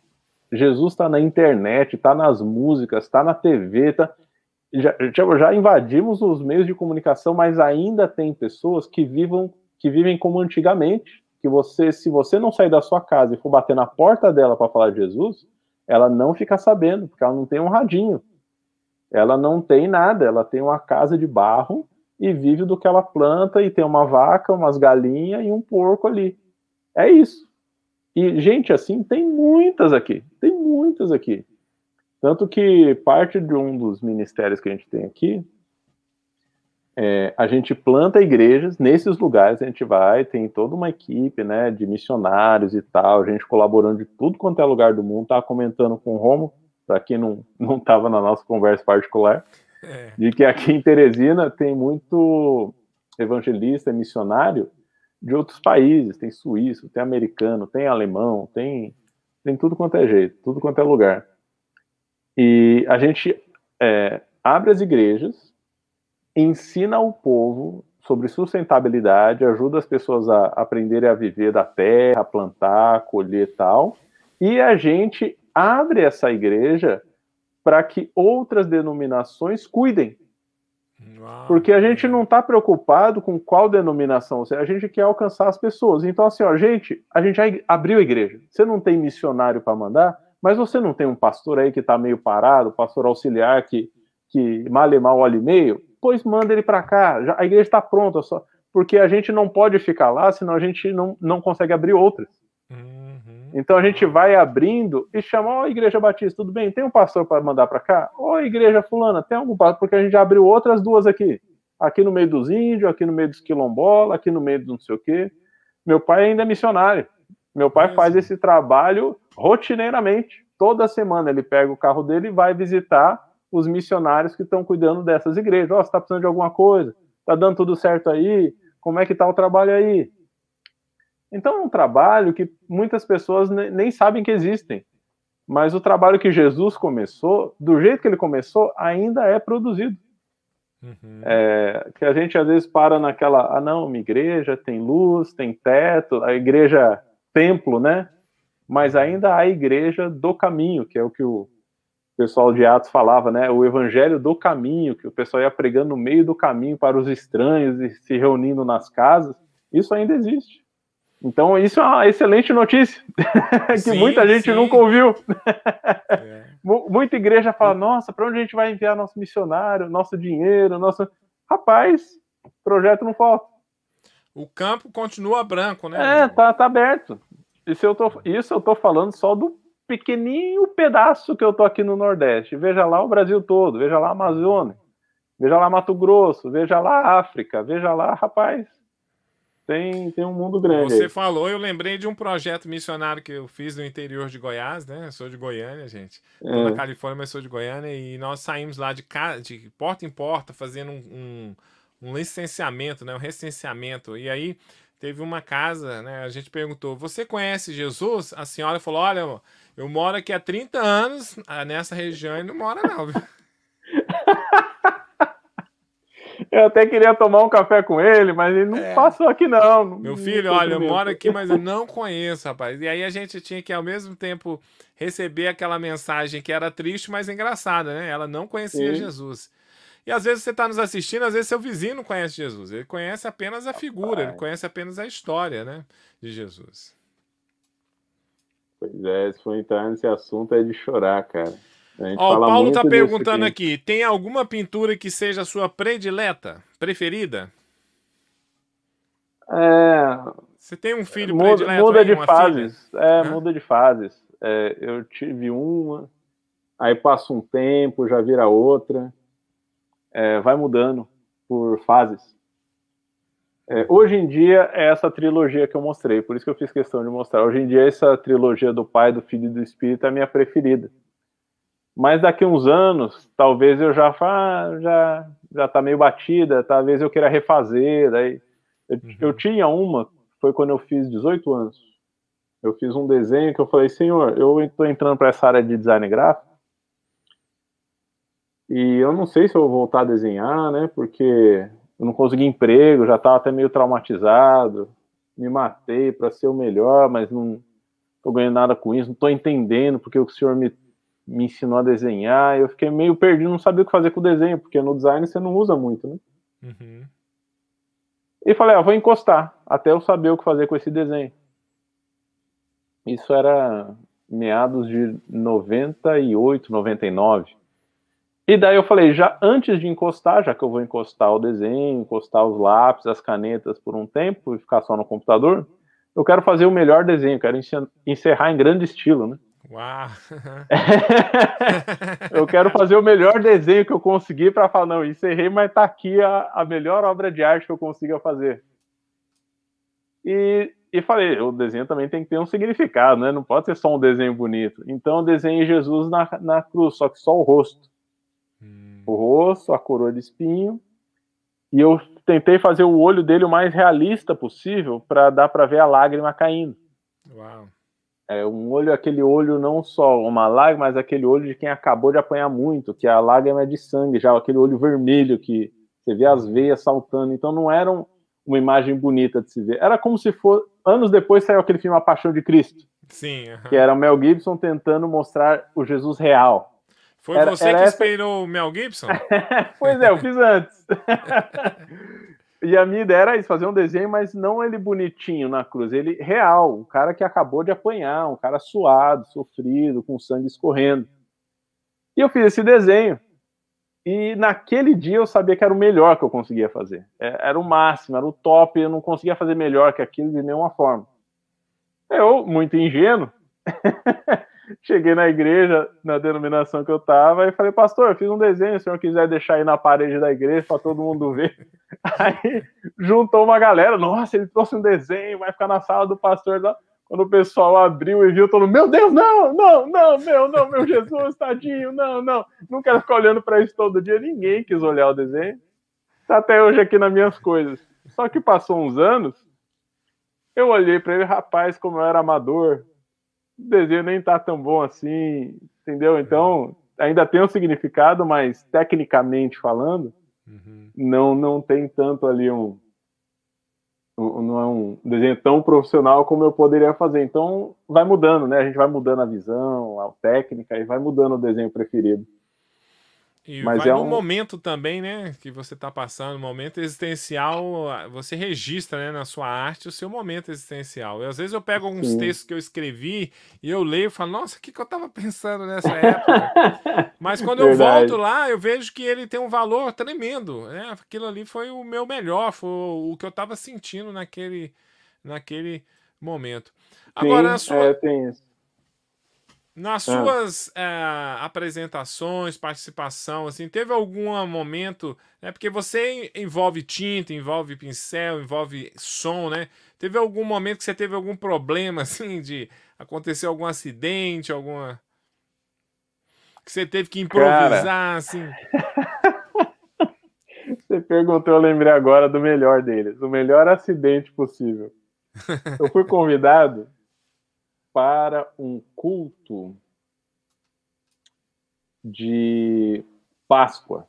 Jesus tá na internet, tá nas músicas, tá na TV, tá... Já, já invadimos os meios de comunicação, mas ainda tem pessoas que vivam que vivem como antigamente que você, se você não sair da sua casa e for bater na porta dela para falar de Jesus, ela não fica sabendo, porque ela não tem um radinho. Ela não tem nada, ela tem uma casa de barro e vive do que ela planta e tem uma vaca, umas galinhas e um porco ali. É isso. E gente assim tem muitas aqui, tem muitas aqui. Tanto que parte de um dos ministérios que a gente tem aqui, é, a gente planta igrejas nesses lugares a gente vai tem toda uma equipe né de missionários e tal a gente colaborando de tudo quanto é lugar do mundo Estava comentando com o Romo para quem não não estava na nossa conversa particular é. de que aqui em Teresina tem muito evangelista missionário de outros países tem suíço tem americano tem alemão tem tem tudo quanto é jeito tudo quanto é lugar e a gente é, abre as igrejas ensina o povo sobre sustentabilidade, ajuda as pessoas a aprenderem a viver da terra, plantar, colher tal. E a gente abre essa igreja para que outras denominações cuidem. Uau. Porque a gente não está preocupado com qual denominação, é, a gente quer alcançar as pessoas. Então, assim, ó, gente, a gente já abriu a igreja. Você não tem missionário para mandar, mas você não tem um pastor aí que está meio parado, pastor auxiliar que, que mal e mal olha e meio? pois manda ele para cá, a igreja está pronta, só, porque a gente não pode ficar lá, senão a gente não, não consegue abrir outras. Uhum. Então a gente vai abrindo e chama, ó, oh, igreja batista, tudo bem? Tem um pastor para mandar para cá? ó oh, igreja fulana, tem algum pastor? Porque a gente já abriu outras duas aqui. Aqui no meio dos índios, aqui no meio dos quilombola, aqui no meio do não sei o quê. Meu pai é ainda é missionário. Meu pai é faz esse trabalho rotineiramente. Toda semana ele pega o carro dele e vai visitar os missionários que estão cuidando dessas igrejas. Ó, oh, você está precisando de alguma coisa? Está dando tudo certo aí? Como é que está o trabalho aí? Então é um trabalho que muitas pessoas nem sabem que existem. Mas o trabalho que Jesus começou, do jeito que ele começou, ainda é produzido. Uhum. É, que a gente às vezes para naquela, ah não, uma igreja tem luz, tem teto, a igreja é templo, né? Mas ainda há a igreja do caminho, que é o que o pessoal de Atos falava, né? O evangelho do caminho, que o pessoal ia pregando no meio do caminho para os estranhos e se reunindo nas casas, isso ainda existe. Então, isso é uma excelente notícia, que sim, muita gente sim. nunca ouviu. É. Muita igreja fala: nossa, para onde a gente vai enviar nosso missionário, nosso dinheiro, nosso. Rapaz, projeto não falta. O campo continua branco, né? É, tá, tá aberto. Isso eu, tô, isso eu tô falando só do pequenininho pedaço que eu tô aqui no Nordeste. Veja lá o Brasil todo, veja lá a Amazônia, veja lá Mato Grosso, veja lá a África, veja lá, rapaz. Tem, tem um mundo grande. Você aí. falou, eu lembrei de um projeto missionário que eu fiz no interior de Goiás, né? Eu sou de Goiânia, gente. é. na Califórnia, mas sou de Goiânia. E nós saímos lá de, casa, de porta em porta fazendo um, um, um licenciamento, né? Um recenseamento. E aí teve uma casa, né? A gente perguntou: Você conhece Jesus? A senhora falou: Olha, eu moro aqui há 30 anos, ah, nessa região e não mora, não, viu? Eu até queria tomar um café com ele, mas ele não é. passou aqui, não. Meu filho, não olha, eu moro aqui, mas eu não conheço, rapaz. E aí a gente tinha que, ao mesmo tempo, receber aquela mensagem que era triste, mas engraçada, né? Ela não conhecia Sim. Jesus. E às vezes você está nos assistindo, às vezes seu vizinho não conhece Jesus. Ele conhece apenas a figura, rapaz. ele conhece apenas a história, né? De Jesus. Pois é, se for entrar nesse assunto é de chorar, cara. Ó, o Paulo está perguntando aqui: tem alguma pintura que seja a sua predileta, preferida? É... Você tem um filho muda, predileto? Muda aí, de fases. Filha? É, Hã? muda de fases. É, eu tive uma, aí passa um tempo, já vira outra. É, vai mudando por fases. É, hoje em dia é essa trilogia que eu mostrei, por isso que eu fiz questão de mostrar. Hoje em dia essa trilogia do Pai, do Filho e do Espírito é a minha preferida. Mas daqui uns anos, talvez eu já ah, já já tá meio batida, talvez eu queira refazer, daí eu, uhum. eu tinha uma, foi quando eu fiz 18 anos. Eu fiz um desenho que eu falei, senhor, eu estou entrando para essa área de design gráfico e eu não sei se eu vou voltar a desenhar, né? Porque eu não consegui emprego, já estava até meio traumatizado, me matei para ser o melhor, mas não estou ganhando nada com isso, não estou entendendo porque o senhor me, me ensinou a desenhar. Eu fiquei meio perdido, não sabia o que fazer com o desenho, porque no design você não usa muito, né? Uhum. E falei, ah, vou encostar até eu saber o que fazer com esse desenho. Isso era meados de 98, 99. E daí eu falei, já antes de encostar, já que eu vou encostar o desenho, encostar os lápis, as canetas por um tempo e ficar só no computador, eu quero fazer o melhor desenho, quero encerrar em grande estilo, né? Uau. eu quero fazer o melhor desenho que eu conseguir para falar, não, encerrei, mas tá aqui a, a melhor obra de arte que eu consiga fazer. E, e falei, o desenho também tem que ter um significado, né? Não pode ser só um desenho bonito. Então eu desenhei Jesus na, na cruz, só que só o rosto o rosto, a coroa de espinho. E eu tentei fazer o olho dele o mais realista possível para dar para ver a lágrima caindo. Uau. É um olho, aquele olho não só uma lágrima, mas aquele olho de quem acabou de apanhar muito, que a lágrima é de sangue, já aquele olho vermelho que você vê as veias saltando. Então não era um, uma imagem bonita de se ver. Era como se fosse anos depois saiu aquele filme A Paixão de Cristo. Sim. Uh -huh. Que era o Mel Gibson tentando mostrar o Jesus real. Foi era, você era que inspirou essa... o Mel Gibson? pois é, eu fiz antes. e a minha ideia era isso, fazer um desenho, mas não ele bonitinho na cruz, ele real, um cara que acabou de apanhar, um cara suado, sofrido, com sangue escorrendo. E eu fiz esse desenho. E naquele dia eu sabia que era o melhor que eu conseguia fazer. É, era o máximo, era o top, eu não conseguia fazer melhor que aquilo de nenhuma forma. Eu, muito ingênuo, Cheguei na igreja, na denominação que eu tava, e falei, pastor, eu fiz um desenho, se o senhor quiser deixar aí na parede da igreja para todo mundo ver. Aí juntou uma galera, nossa, ele trouxe um desenho, vai ficar na sala do pastor. Quando o pessoal abriu e viu, todo meu Deus, não, não, não, meu, não, meu Jesus, tadinho, não, não. Não quero ficar olhando para isso todo dia, ninguém quis olhar o desenho. Tá até hoje aqui nas minhas coisas. Só que passou uns anos, eu olhei para ele, rapaz, como eu era amador, o desenho nem tá tão bom assim, entendeu? Então, ainda tem um significado, mas tecnicamente falando, uhum. não, não tem tanto ali um, um. Não é um desenho tão profissional como eu poderia fazer. Então, vai mudando, né? A gente vai mudando a visão, a técnica, e vai mudando o desenho preferido. E Mas vai é um momento também, né, que você está passando, um momento existencial, ah, você registra, né, na sua arte o seu momento existencial. E às vezes eu pego alguns Sim. textos que eu escrevi e eu leio e falo, nossa, o que, que eu estava pensando nessa época? Mas quando Verdade. eu volto lá, eu vejo que ele tem um valor tremendo, né? Aquilo ali foi o meu melhor, foi o que eu estava sentindo naquele, naquele momento. Agora, a sua... É, tem isso nas é. suas uh, apresentações, participação, assim, teve algum momento, né? Porque você envolve tinta, envolve pincel, envolve som, né? Teve algum momento que você teve algum problema, assim, de acontecer algum acidente, alguma. Que você teve que improvisar, Cara... assim. você perguntou, eu lembrei agora do melhor deles, o melhor acidente possível. Eu fui convidado para um culto de Páscoa,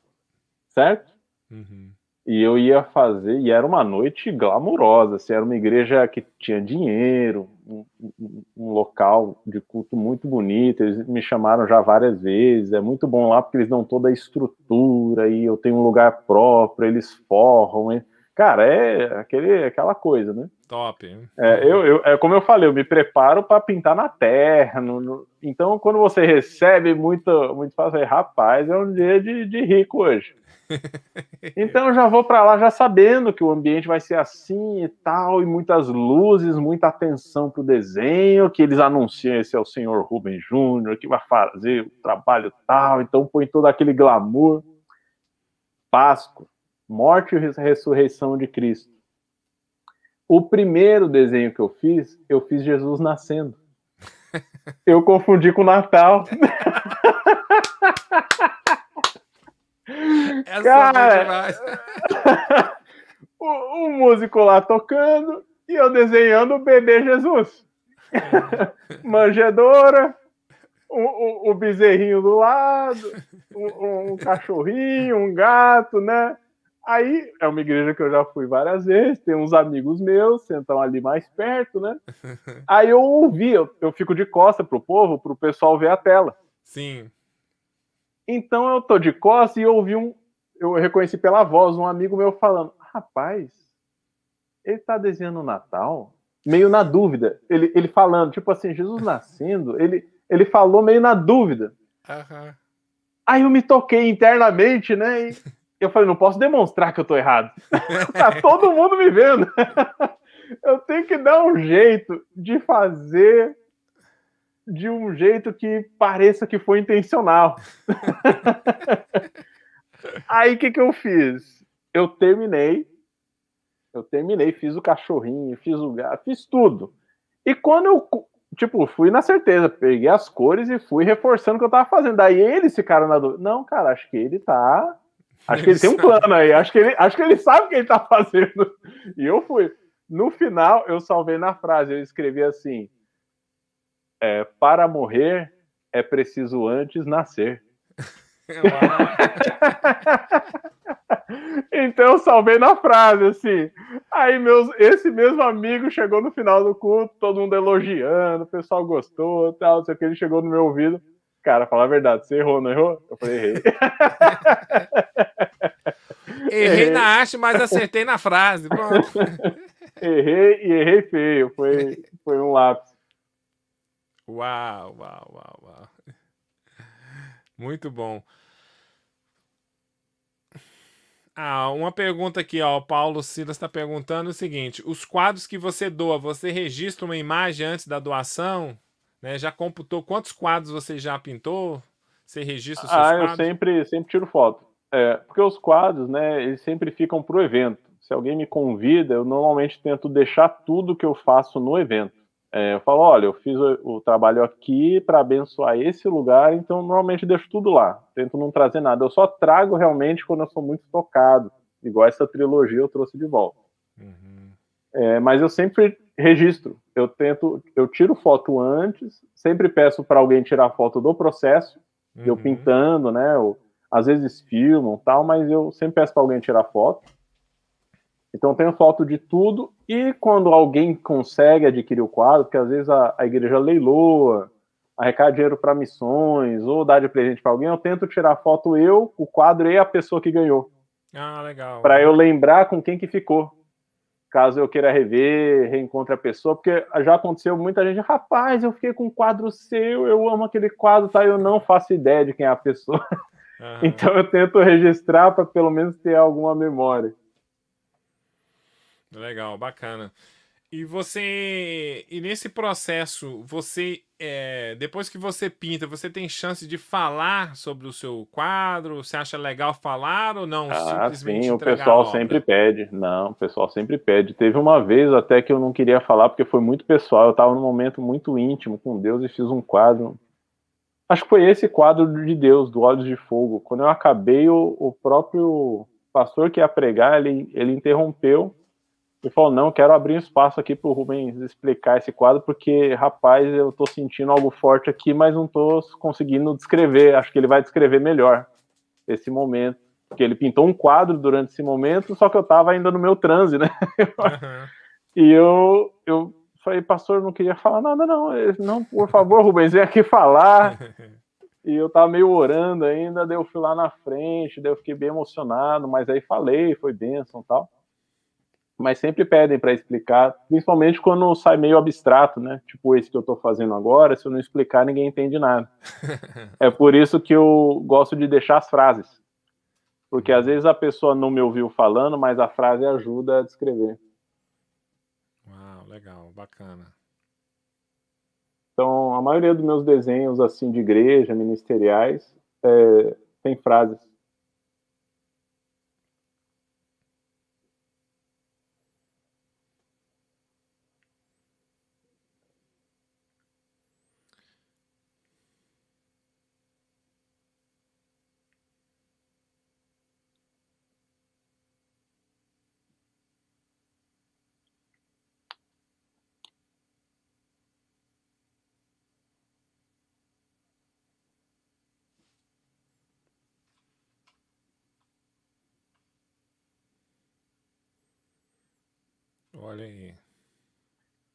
certo? Uhum. E eu ia fazer, e era uma noite glamourosa, assim, era uma igreja que tinha dinheiro, um, um, local de culto muito bonito, eles me chamaram já várias vezes, é muito bom lá porque eles dão toda a estrutura e eu tenho um lugar próprio, eles forram, eles... Cara, é aquele, aquela coisa, né? Top. É, eu, eu, é como eu falei, eu me preparo para pintar na terra. No, no... Então, quando você recebe muito, muito fácil, rapaz, é um dia de, de rico hoje. então, já vou para lá já sabendo que o ambiente vai ser assim e tal, e muitas luzes, muita atenção para o desenho, que eles anunciam esse é o senhor Rubens Júnior, que vai fazer o trabalho tal, então põe todo aquele glamour. Páscoa morte e ressurreição de Cristo. O primeiro desenho que eu fiz, eu fiz Jesus nascendo. Eu confundi com o Natal. Essa é Cara, é o, o músico lá tocando e eu desenhando o bebê Jesus. Manjedora, o, o, o bezerrinho do lado, um, um cachorrinho, um gato, né? Aí é uma igreja que eu já fui várias vezes, tem uns amigos meus, sentam ali mais perto, né? Aí eu ouvi, eu, eu fico de costa pro povo, pro pessoal ver a tela. Sim. Então eu tô de costa e ouvi um. Eu reconheci pela voz um amigo meu falando: Rapaz, ele tá desenhando o Natal? Meio na dúvida. Ele, ele falando, tipo assim, Jesus nascendo, ele, ele falou meio na dúvida. Uhum. Aí eu me toquei internamente, né? E... Eu falei, não posso demonstrar que eu tô errado. tá todo mundo me vendo. eu tenho que dar um jeito de fazer de um jeito que pareça que foi intencional. Aí o que, que eu fiz? Eu terminei, eu terminei, fiz o cachorrinho, fiz o gato, fiz tudo. E quando eu, tipo, fui na certeza, peguei as cores e fui reforçando o que eu tava fazendo. Daí eles ficaram na dúvida. Não, cara, acho que ele tá Acho que ele tem um plano aí, acho que ele, acho que ele sabe o que ele tá fazendo. E eu fui. No final, eu salvei na frase, eu escrevi assim: é, Para morrer é preciso antes nascer. então eu salvei na frase assim. Aí meus, esse mesmo amigo chegou no final do culto, todo mundo elogiando, o pessoal gostou, tal, sei que ele chegou no meu ouvido. Cara, fala a verdade, você errou, não errou? Eu falei, errei. errei na arte, mas acertei na frase. errei e errei feio. Foi, foi um lápis. Uau, uau, uau, uau. Muito bom. Ah, uma pergunta aqui, ó. O Paulo Silas está perguntando o seguinte: os quadros que você doa, você registra uma imagem antes da doação? Né? Já computou quantos quadros você já pintou? Você registra os seus ah, quadros? eu sempre, sempre tiro foto. É, porque os quadros, né, eles sempre ficam para o evento. Se alguém me convida, eu normalmente tento deixar tudo que eu faço no evento. É, eu falo, olha, eu fiz o, o trabalho aqui para abençoar esse lugar, então normalmente deixo tudo lá. Tento não trazer nada. Eu só trago realmente quando eu sou muito tocado. Igual essa trilogia eu trouxe de volta. Uhum. É, mas eu sempre registro eu tento, eu tiro foto antes, sempre peço para alguém tirar foto do processo, uhum. eu pintando, né? às vezes filmam tal, mas eu sempre peço para alguém tirar foto. Então eu tenho foto de tudo e quando alguém consegue adquirir o quadro, porque às vezes a, a igreja leiloa, arrecada dinheiro para missões ou dá de presente para alguém, eu tento tirar foto eu, o quadro e a pessoa que ganhou. Ah, legal. Para eu lembrar com quem que ficou caso eu queira rever, reencontre a pessoa, porque já aconteceu muita gente, rapaz, eu fiquei com um quadro seu, eu amo aquele quadro, tá? Eu não faço ideia de quem é a pessoa. Uhum. Então eu tento registrar para pelo menos ter alguma memória. Legal, bacana. E você. E nesse processo, você. É, depois que você pinta, você tem chance de falar sobre o seu quadro? Você acha legal falar ou não? Ah, sim, o pessoal sempre pede. Não, o pessoal sempre pede. Teve uma vez até que eu não queria falar porque foi muito pessoal. Eu estava num momento muito íntimo com Deus e fiz um quadro. Acho que foi esse quadro de Deus, do Olhos de Fogo. Quando eu acabei, o, o próprio pastor que ia pregar, ele, ele interrompeu e falou: não, quero abrir um espaço aqui para o Rubens explicar esse quadro, porque, rapaz, eu estou sentindo algo forte aqui, mas não estou conseguindo descrever. Acho que ele vai descrever melhor esse momento. Porque ele pintou um quadro durante esse momento, só que eu estava ainda no meu transe, né? Uhum. e eu, eu falei, pastor, não queria falar nada, não. Ele, não, por favor, Rubens, vem aqui falar. e eu tava meio orando ainda, daí eu fui lá na frente, daí eu fiquei bem emocionado, mas aí falei, foi bênção tal mas sempre pedem para explicar, principalmente quando sai meio abstrato, né? Tipo esse que eu estou fazendo agora, se eu não explicar, ninguém entende nada. é por isso que eu gosto de deixar as frases. Porque às vezes a pessoa não me ouviu falando, mas a frase ajuda a descrever. Uau, legal, bacana. Então, a maioria dos meus desenhos assim de igreja, ministeriais, é, tem frases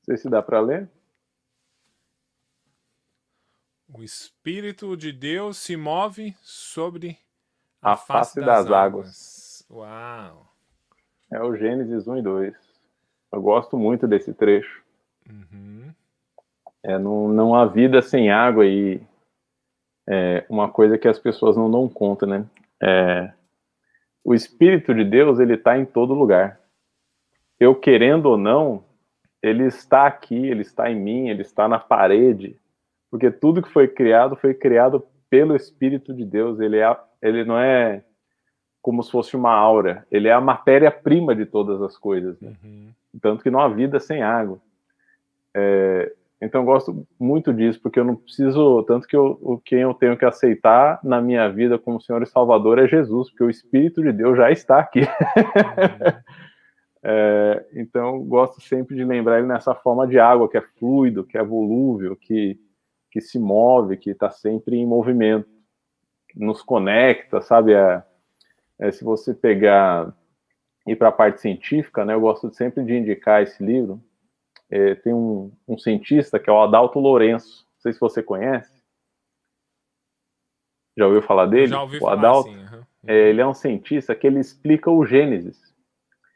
sei se dá para ler. O Espírito de Deus se move sobre a, a face, face, das, das águas. águas. Uau! É o Gênesis 1 e 2. Eu gosto muito desse trecho. Uhum. É, não, não há vida sem água e é uma coisa que as pessoas não dão conta, né? É, o Espírito de Deus, ele está em todo lugar. Eu querendo ou não, ele está aqui, ele está em mim, ele está na parede, porque tudo que foi criado foi criado pelo Espírito de Deus. Ele, é, ele não é como se fosse uma aura, ele é a matéria-prima de todas as coisas. Né? Uhum. Tanto que não há vida sem água. É, então eu gosto muito disso, porque eu não preciso. Tanto que o quem eu tenho que aceitar na minha vida como Senhor e Salvador é Jesus, porque o Espírito de Deus já está aqui. Uhum. É, então, gosto sempre de lembrar ele nessa forma de água, que é fluido, que é volúvel, que, que se move, que está sempre em movimento, nos conecta, sabe? É, é, se você pegar e para a parte científica, né, eu gosto sempre de indicar esse livro. É, tem um, um cientista que é o Adalto Lourenço, não sei se você conhece. Já ouviu falar dele? Já ouvi o falar, Adalto, sim. Uhum. ele é um cientista que ele explica o Gênesis.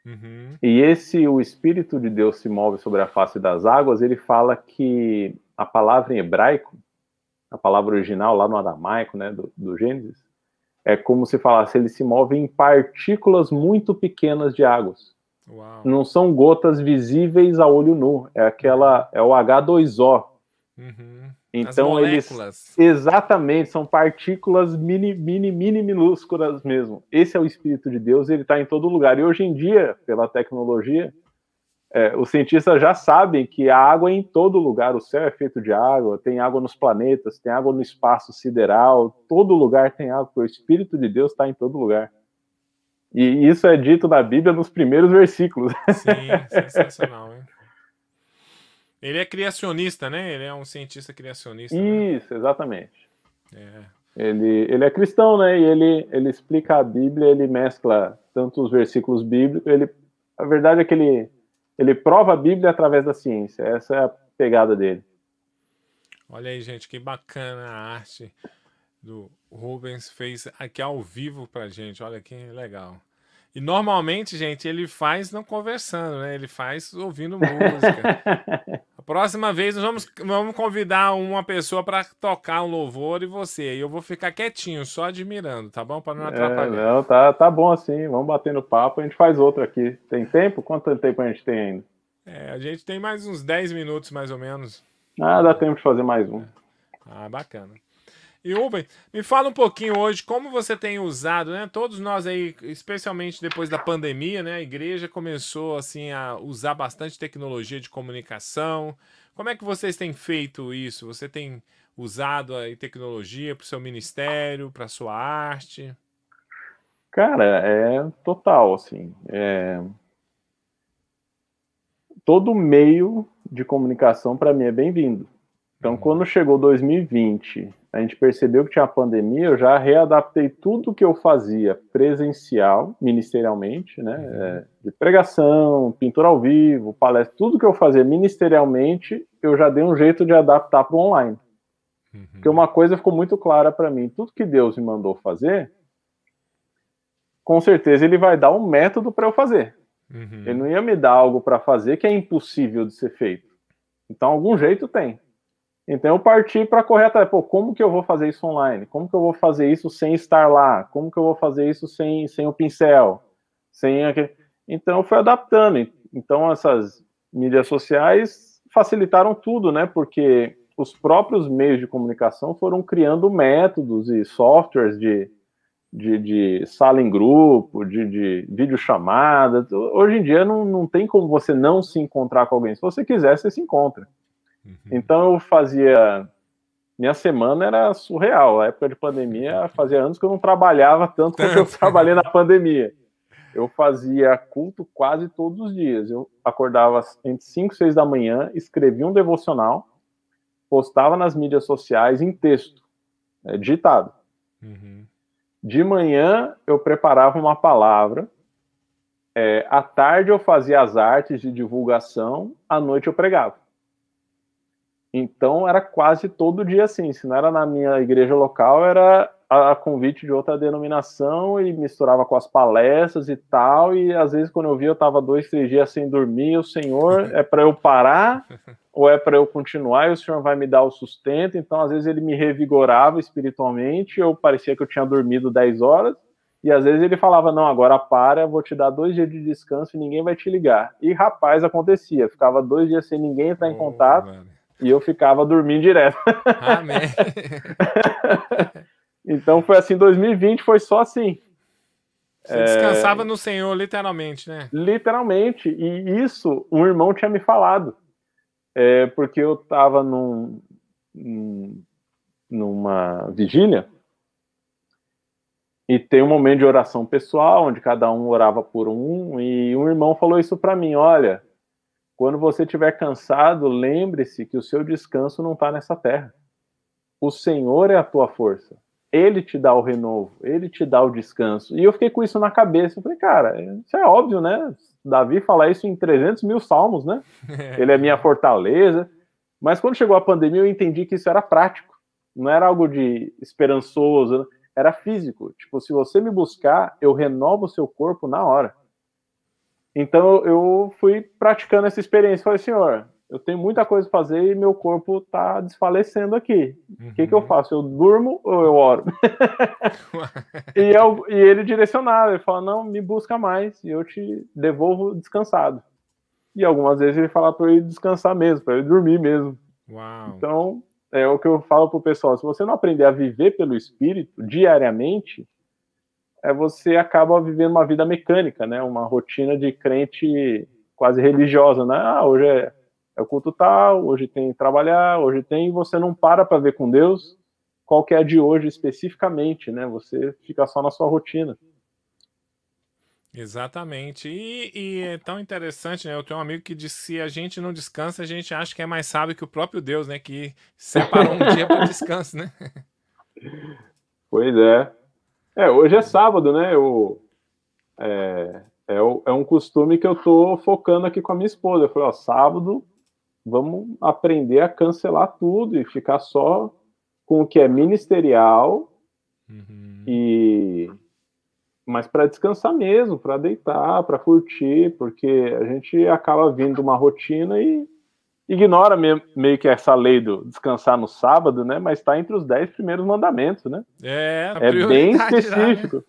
Uhum. E esse o Espírito de Deus se move sobre a face das águas, ele fala que a palavra em hebraico, a palavra original lá no aramaico, né, do, do Gênesis, é como se falasse, ele se move em partículas muito pequenas de águas. Uau. Não são gotas visíveis a olho nu, é aquela é o H2O, Uhum. Então eles exatamente são partículas mini, mini, mini minúsculas mesmo. Esse é o espírito de Deus, ele está em todo lugar. E hoje em dia, pela tecnologia, é, os cientistas já sabem que a água é em todo lugar. O céu é feito de água, tem água nos planetas, tem água no espaço sideral, todo lugar tem água. O espírito de Deus está em todo lugar. E isso é dito na Bíblia nos primeiros versículos. Sim, sensacional. Ele é criacionista, né? Ele é um cientista criacionista. Né? Isso, né? exatamente. É. Ele, ele é cristão, né? E ele, ele explica a Bíblia, ele mescla tanto os versículos bíblicos. Ele, a verdade é que ele, ele prova a Bíblia através da ciência. Essa é a pegada dele. Olha aí, gente, que bacana a arte do Rubens fez aqui ao vivo pra gente. Olha que legal. E normalmente, gente, ele faz não conversando, né? Ele faz ouvindo música. Próxima vez nós vamos, vamos convidar uma pessoa para tocar um louvor e você. E eu vou ficar quietinho, só admirando, tá bom? Para não é, atrapalhar. É, não, tá, tá bom assim. Vamos batendo papo, a gente faz outro aqui. Tem tempo? Quanto tempo a gente tem ainda? É, a gente tem mais uns 10 minutos, mais ou menos. Ah, dá tempo de fazer mais um. Ah, bacana. E Uber, me fala um pouquinho hoje como você tem usado, né? Todos nós aí, especialmente depois da pandemia, né? A igreja começou assim a usar bastante tecnologia de comunicação. Como é que vocês têm feito isso? Você tem usado a tecnologia para o seu ministério, para a sua arte? Cara, é total, assim. É... Todo meio de comunicação para mim é bem-vindo. Então, quando chegou 2020, a gente percebeu que tinha a pandemia, eu já readaptei tudo que eu fazia presencial, ministerialmente, né? Uhum. É, de pregação, pintura ao vivo, palestra, tudo que eu fazia ministerialmente, eu já dei um jeito de adaptar para o online. Uhum. Porque uma coisa ficou muito clara para mim: tudo que Deus me mandou fazer, com certeza Ele vai dar um método para eu fazer. Uhum. Ele não ia me dar algo para fazer que é impossível de ser feito. Então, algum jeito tem. Então eu parti para correr atrás, pô, como que eu vou fazer isso online? Como que eu vou fazer isso sem estar lá? Como que eu vou fazer isso sem, sem o pincel? Sem aquele... Então eu fui adaptando. Então essas mídias sociais facilitaram tudo, né? Porque os próprios meios de comunicação foram criando métodos e softwares de, de, de sala em grupo, de, de videochamada. Hoje em dia não, não tem como você não se encontrar com alguém. Se você quiser, você se encontra. Uhum. Então eu fazia. Minha semana era surreal. A época de pandemia, fazia anos que eu não trabalhava tanto quanto eu trabalhei na pandemia. Eu fazia culto quase todos os dias. Eu acordava entre 5 e 6 da manhã, escrevia um devocional, postava nas mídias sociais em texto, né, digitado. Uhum. De manhã eu preparava uma palavra, é, à tarde eu fazia as artes de divulgação, à noite eu pregava. Então era quase todo dia assim, se não era na minha igreja local, era a convite de outra denominação e misturava com as palestras e tal. E às vezes, quando eu via, eu tava dois, três dias sem dormir. O senhor é para eu parar ou é para eu continuar? E o senhor vai me dar o sustento. Então, às vezes, ele me revigorava espiritualmente. Eu parecia que eu tinha dormido 10 horas. E às vezes ele falava: Não, agora para, vou te dar dois dias de descanso e ninguém vai te ligar. E rapaz, acontecia. Ficava dois dias sem ninguém entrar em contato. E eu ficava dormindo direto. Amém. Ah, então foi assim, 2020 foi só assim. Você é... descansava no Senhor, literalmente, né? Literalmente. E isso um irmão tinha me falado. É, porque eu estava num, numa vigília e tem um momento de oração pessoal, onde cada um orava por um, e um irmão falou isso para mim: olha, quando você estiver cansado, lembre-se que o seu descanso não está nessa terra. O Senhor é a tua força. Ele te dá o renovo, ele te dá o descanso. E eu fiquei com isso na cabeça. Eu falei, cara, isso é óbvio, né? Davi fala isso em 300 mil salmos, né? Ele é minha fortaleza. Mas quando chegou a pandemia, eu entendi que isso era prático. Não era algo de esperançoso, né? era físico. Tipo, se você me buscar, eu renovo o seu corpo na hora. Então eu fui praticando essa experiência. Falei, senhor, eu tenho muita coisa para fazer e meu corpo está desfalecendo aqui. O uhum. que, que eu uhum. faço? Eu durmo ou eu oro? e, eu, e ele direcionava, ele fala, não, me busca mais e eu te devolvo descansado. E algumas vezes ele fala para eu ir descansar mesmo, para eu dormir mesmo. Uau. Então, é o que eu falo pro pessoal, se você não aprender a viver pelo Espírito diariamente, é, você acaba vivendo uma vida mecânica, né? Uma rotina de crente quase religiosa, né? Ah, hoje é, é o culto tal, hoje tem trabalhar, hoje tem, e você não para para ver com Deus qual que é a de hoje especificamente, né? Você fica só na sua rotina. Exatamente. E, e, é tão interessante, né? Eu tenho um amigo que disse: se a gente não descansa, a gente acha que é mais sábio que o próprio Deus, né? Que separou um dia para descanso, né? Pois é. É, hoje é sábado, né? Eu, é, é, é, um costume que eu tô focando aqui com a minha esposa. Eu falei, ó, sábado vamos aprender a cancelar tudo e ficar só com o que é ministerial uhum. e mas para descansar mesmo, para deitar, para curtir, porque a gente acaba vindo uma rotina e ignora meio, meio que essa lei do descansar no sábado, né? Mas está entre os dez primeiros mandamentos, né? É, é bem né? específico. Lá,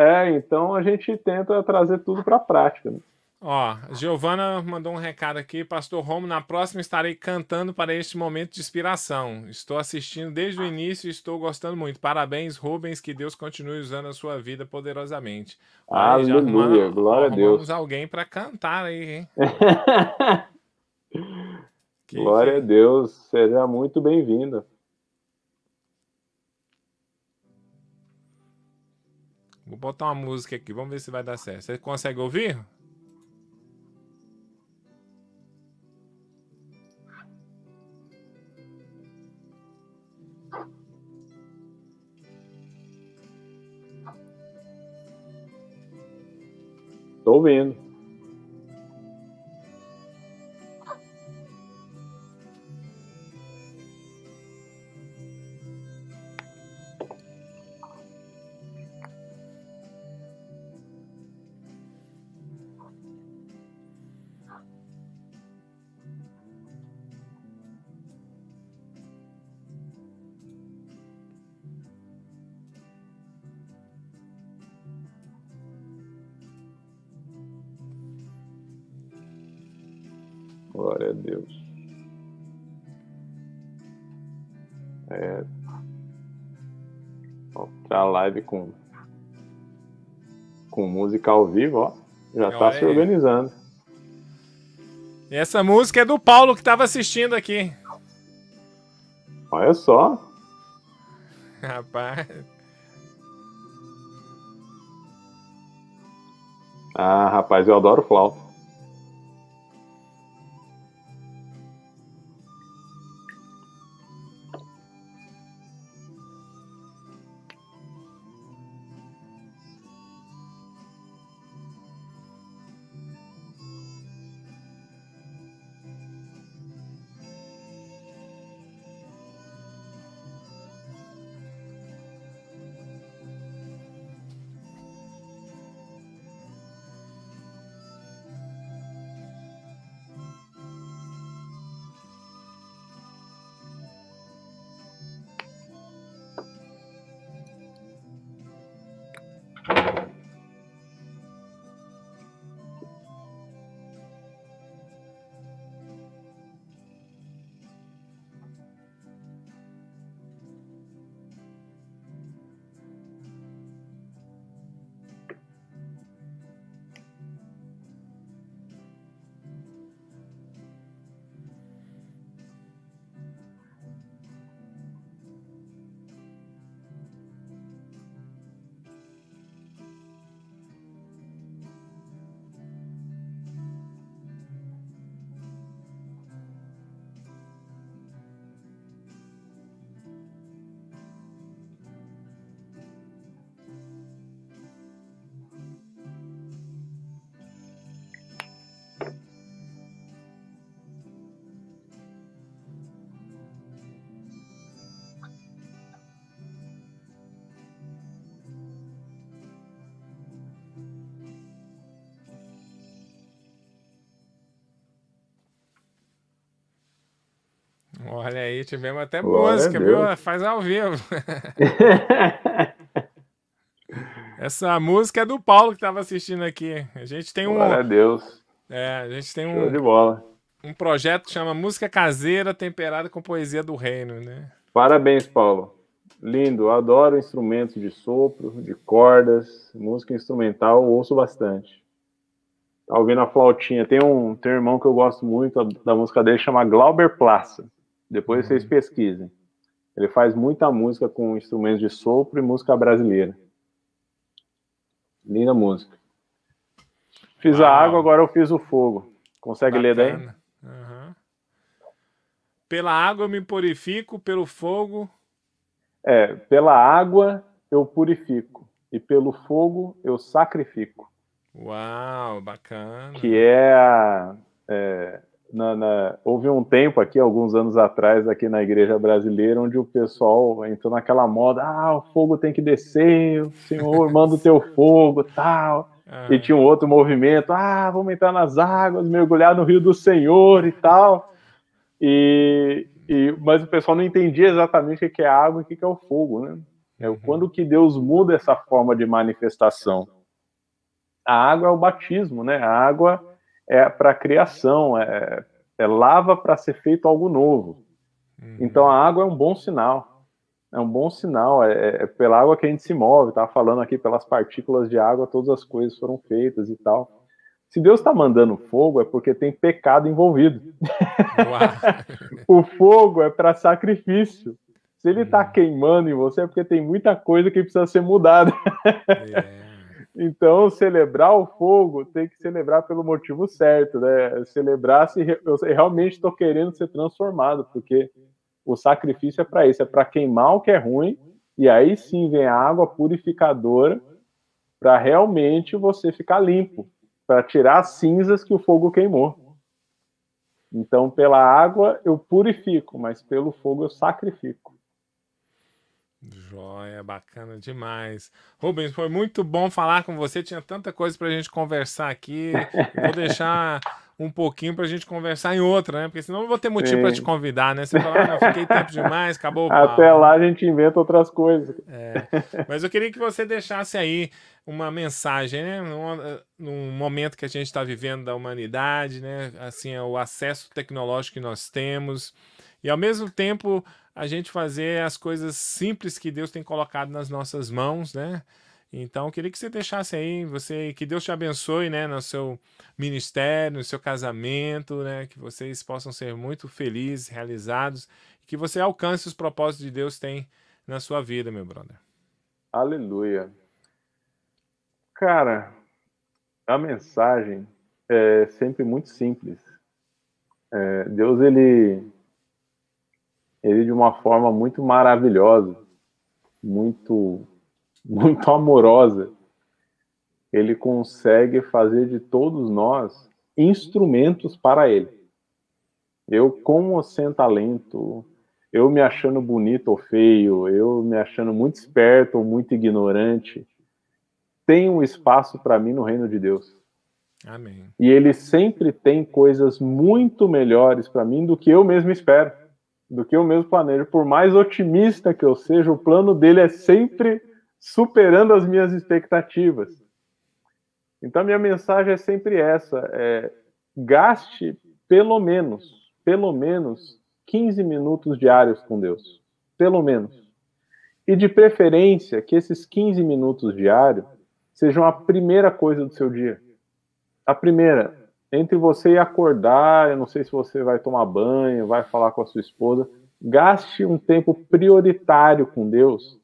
né? É, então a gente tenta trazer tudo para a prática. Né? Ó, Giovana mandou um recado aqui, Pastor Romo, na próxima estarei cantando para este momento de inspiração. Estou assistindo desde o início e estou gostando muito. Parabéns, Rubens, que Deus continue usando a sua vida poderosamente. Aleluia, glória a Deus. Vamos alguém para cantar aí, hein? Que Glória que... a Deus, seja muito bem-vinda. Vou botar uma música aqui, vamos ver se vai dar certo. Você consegue ouvir? Estou ouvindo. live com, com música ao vivo, ó. Já está se organizando. E essa música é do Paulo que estava assistindo aqui. Olha só. Rapaz. Ah, rapaz, eu adoro flauta. Olha né? aí, tivemos até Glória música, viu? Faz ao vivo. Essa música é do Paulo que estava assistindo aqui. A gente tem um. Glória a Deus. É, a gente tem um. Show de bola. Um projeto que chama Música Caseira Temperada com Poesia do Reino, né? Parabéns, Paulo. Lindo, adoro instrumentos de sopro, de cordas, música instrumental, ouço bastante. Tá ouvindo a flautinha. Tem um, tem um irmão que eu gosto muito da música dele, chama Glauber Plaça. Depois vocês uhum. pesquisem. Ele faz muita música com instrumentos de sopro e música brasileira. Linda música. Fiz Uau. a água, agora eu fiz o fogo. Consegue Bacana. ler daí? Uhum. Pela água eu me purifico, pelo fogo. É, pela água eu purifico e pelo fogo eu sacrifico. Uau, bacana. Que é a, é, na, na, houve um tempo aqui, alguns anos atrás, aqui na igreja brasileira, onde o pessoal entrou naquela moda, ah, o fogo tem que descer, o Senhor manda o teu fogo, tal. Ah. E tinha um outro movimento, ah, vamos entrar nas águas, mergulhar no rio do Senhor e tal. E, e mas o pessoal não entendia exatamente o que é água e o que é o fogo, né? É uhum. quando que Deus muda essa forma de manifestação. A água é o batismo, né? A água é para criação, é, é, é lava para ser feito algo novo. Uhum. Então a água é um bom sinal. É um bom sinal, é, é, é pela água que a gente se move, estava falando aqui pelas partículas de água, todas as coisas foram feitas e tal. Se Deus está mandando fogo, é porque tem pecado envolvido. o fogo é para sacrifício. Se ele está uhum. queimando em você, é porque tem muita coisa que precisa ser mudada. É. Então, celebrar o fogo tem que celebrar pelo motivo certo, né? Celebrar se eu realmente estou querendo ser transformado, porque o sacrifício é para isso, é para queimar o que é ruim, e aí sim vem a água purificadora para realmente você ficar limpo, para tirar as cinzas que o fogo queimou. Então, pela água eu purifico, mas pelo fogo eu sacrifico. Joia, bacana demais. Rubens, foi muito bom falar com você. Tinha tanta coisa para a gente conversar aqui. Vou deixar um pouquinho para a gente conversar em outra, né? Porque senão não vou ter motivo para te convidar, né? Você fala, ah, fiquei tempo demais, acabou o papo. Até lá a gente inventa outras coisas. É. Mas eu queria que você deixasse aí uma mensagem, né? Num, num momento que a gente está vivendo da humanidade, né? Assim, é o acesso tecnológico que nós temos e ao mesmo tempo a gente fazer as coisas simples que Deus tem colocado nas nossas mãos, né? Então, queria que você deixasse aí, você, que Deus te abençoe, né, no seu ministério, no seu casamento, né, que vocês possam ser muito felizes, realizados, que você alcance os propósitos de Deus tem na sua vida, meu brother. Aleluia. Cara, a mensagem é sempre muito simples. É, Deus ele ele de uma forma muito maravilhosa, muito, muito amorosa. Ele consegue fazer de todos nós instrumentos para ele. Eu com ou sem talento, eu me achando bonito ou feio, eu me achando muito esperto ou muito ignorante, tem um espaço para mim no reino de Deus. Amém. E ele sempre tem coisas muito melhores para mim do que eu mesmo espero do que o mesmo planejo. Por mais otimista que eu seja, o plano dele é sempre superando as minhas expectativas. Então, minha mensagem é sempre essa: é, gaste pelo menos, pelo menos 15 minutos diários com Deus. Pelo menos. E de preferência que esses 15 minutos diários sejam a primeira coisa do seu dia. A primeira, entre você e acordar, eu não sei se você vai tomar banho, vai falar com a sua esposa, gaste um tempo prioritário com Deus.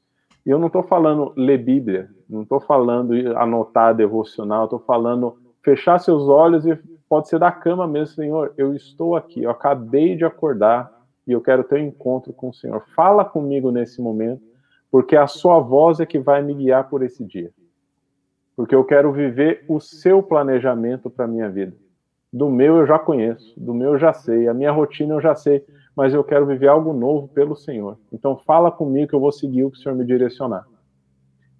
E eu não estou falando ler Bíblia, não estou falando anotar devocional, estou falando fechar seus olhos e pode ser da cama mesmo, Senhor, eu estou aqui, eu acabei de acordar e eu quero ter um encontro com o Senhor. Fala comigo nesse momento, porque a sua voz é que vai me guiar por esse dia. Porque eu quero viver o seu planejamento para minha vida. Do meu eu já conheço, do meu eu já sei, a minha rotina eu já sei, mas eu quero viver algo novo pelo Senhor. Então fala comigo que eu vou seguir o que o Senhor me direcionar.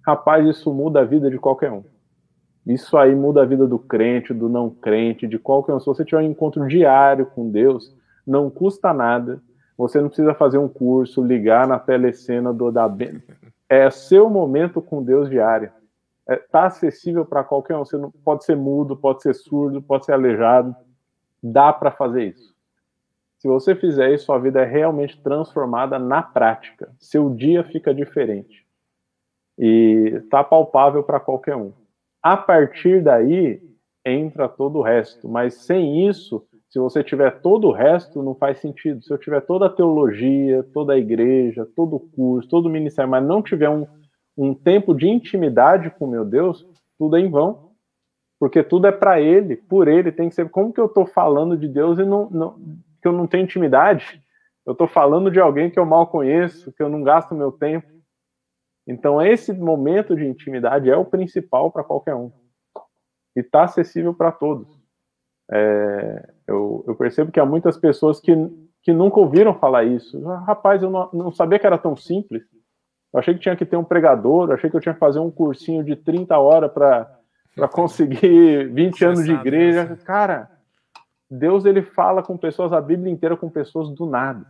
Rapaz, isso muda a vida de qualquer um. Isso aí muda a vida do crente, do não crente, de qualquer um. Se você tiver um encontro diário com Deus, não custa nada. Você não precisa fazer um curso, ligar na telecena do da É seu momento com Deus diário está é, acessível para qualquer um. Você não, pode ser mudo, pode ser surdo, pode ser aleijado. Dá para fazer isso. Se você fizer isso, sua vida é realmente transformada na prática. Seu dia fica diferente. E está palpável para qualquer um. A partir daí, entra todo o resto. Mas sem isso, se você tiver todo o resto, não faz sentido. Se eu tiver toda a teologia, toda a igreja, todo o curso, todo o ministério, mas não tiver um um tempo de intimidade com meu Deus, tudo é em vão. Porque tudo é para Ele, por Ele, tem que ser. Como que eu estou falando de Deus e não, não, que eu não tenho intimidade? Eu estou falando de alguém que eu mal conheço, que eu não gasto meu tempo. Então, esse momento de intimidade é o principal para qualquer um. E está acessível para todos. É, eu, eu, percebo que há muitas pessoas que, que nunca ouviram falar isso. Ah, rapaz, eu não, não sabia que era tão simples. Eu achei que tinha que ter um pregador, achei que eu tinha que fazer um cursinho de 30 horas para conseguir 20 anos de né? igreja. Cara, Deus ele fala com pessoas, a Bíblia inteira com pessoas do nada.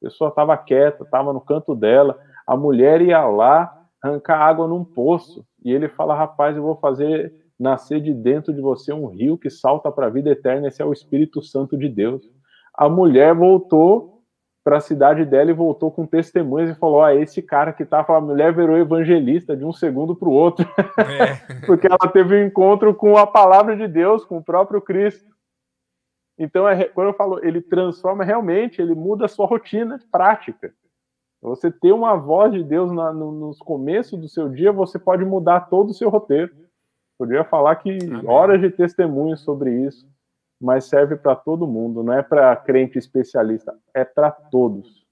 A pessoa estava quieta, estava no canto dela, a mulher ia lá arrancar água num poço, e ele fala: rapaz, eu vou fazer nascer de dentro de você um rio que salta para a vida eterna, esse é o Espírito Santo de Deus. A mulher voltou para a cidade dela e voltou com testemunhas e falou: ah, esse cara que tá, a mulher virou evangelista de um segundo para o outro, é. porque ela teve um encontro com a palavra de Deus, com o próprio Cristo. Então, é, quando eu falo, ele transforma realmente, ele muda a sua rotina prática. Você ter uma voz de Deus na, no, nos começos do seu dia, você pode mudar todo o seu roteiro. Podia falar que Amém. horas de testemunho sobre isso mas serve para todo mundo, não é para crente especialista, é para todos.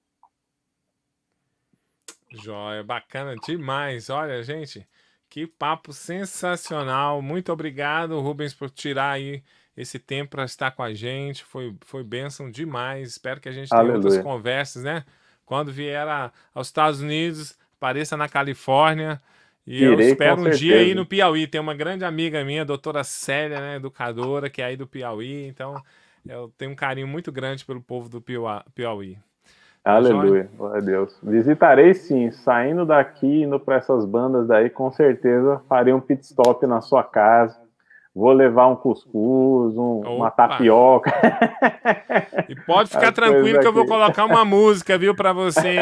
Joia, bacana demais. Olha, gente, que papo sensacional. Muito obrigado, Rubens, por tirar aí esse tempo para estar com a gente. Foi, foi bênção demais. Espero que a gente tenha outras conversas, né? Quando vier a, aos Estados Unidos, apareça na Califórnia. E Irei, eu espero um dia ir no Piauí. Tem uma grande amiga minha, doutora Célia, né, educadora, que é aí do Piauí. Então, eu tenho um carinho muito grande pelo povo do Piauí. Tá Aleluia, glória a Deus. Visitarei sim, saindo daqui, indo para essas bandas daí, com certeza farei um pit stop na sua casa vou levar um cuscuz, um, uma tapioca. E pode ficar As tranquilo que eu vou colocar uma música, viu, para você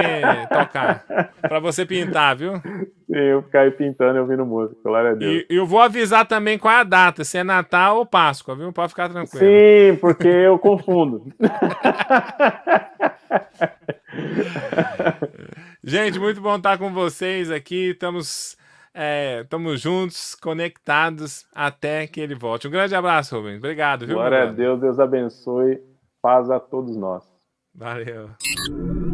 tocar, para você pintar, viu? Sim, eu ficar aí pintando e ouvindo música, glória a Deus. E eu vou avisar também qual é a data, se é Natal ou Páscoa, viu? Pode ficar tranquilo. Sim, porque eu confundo. Gente, muito bom estar com vocês aqui. Estamos é, tamo juntos, conectados até que ele volte. Um grande abraço, Rubens. Obrigado. Viu, Glória a Deus, Deus abençoe. Paz a todos nós. Valeu.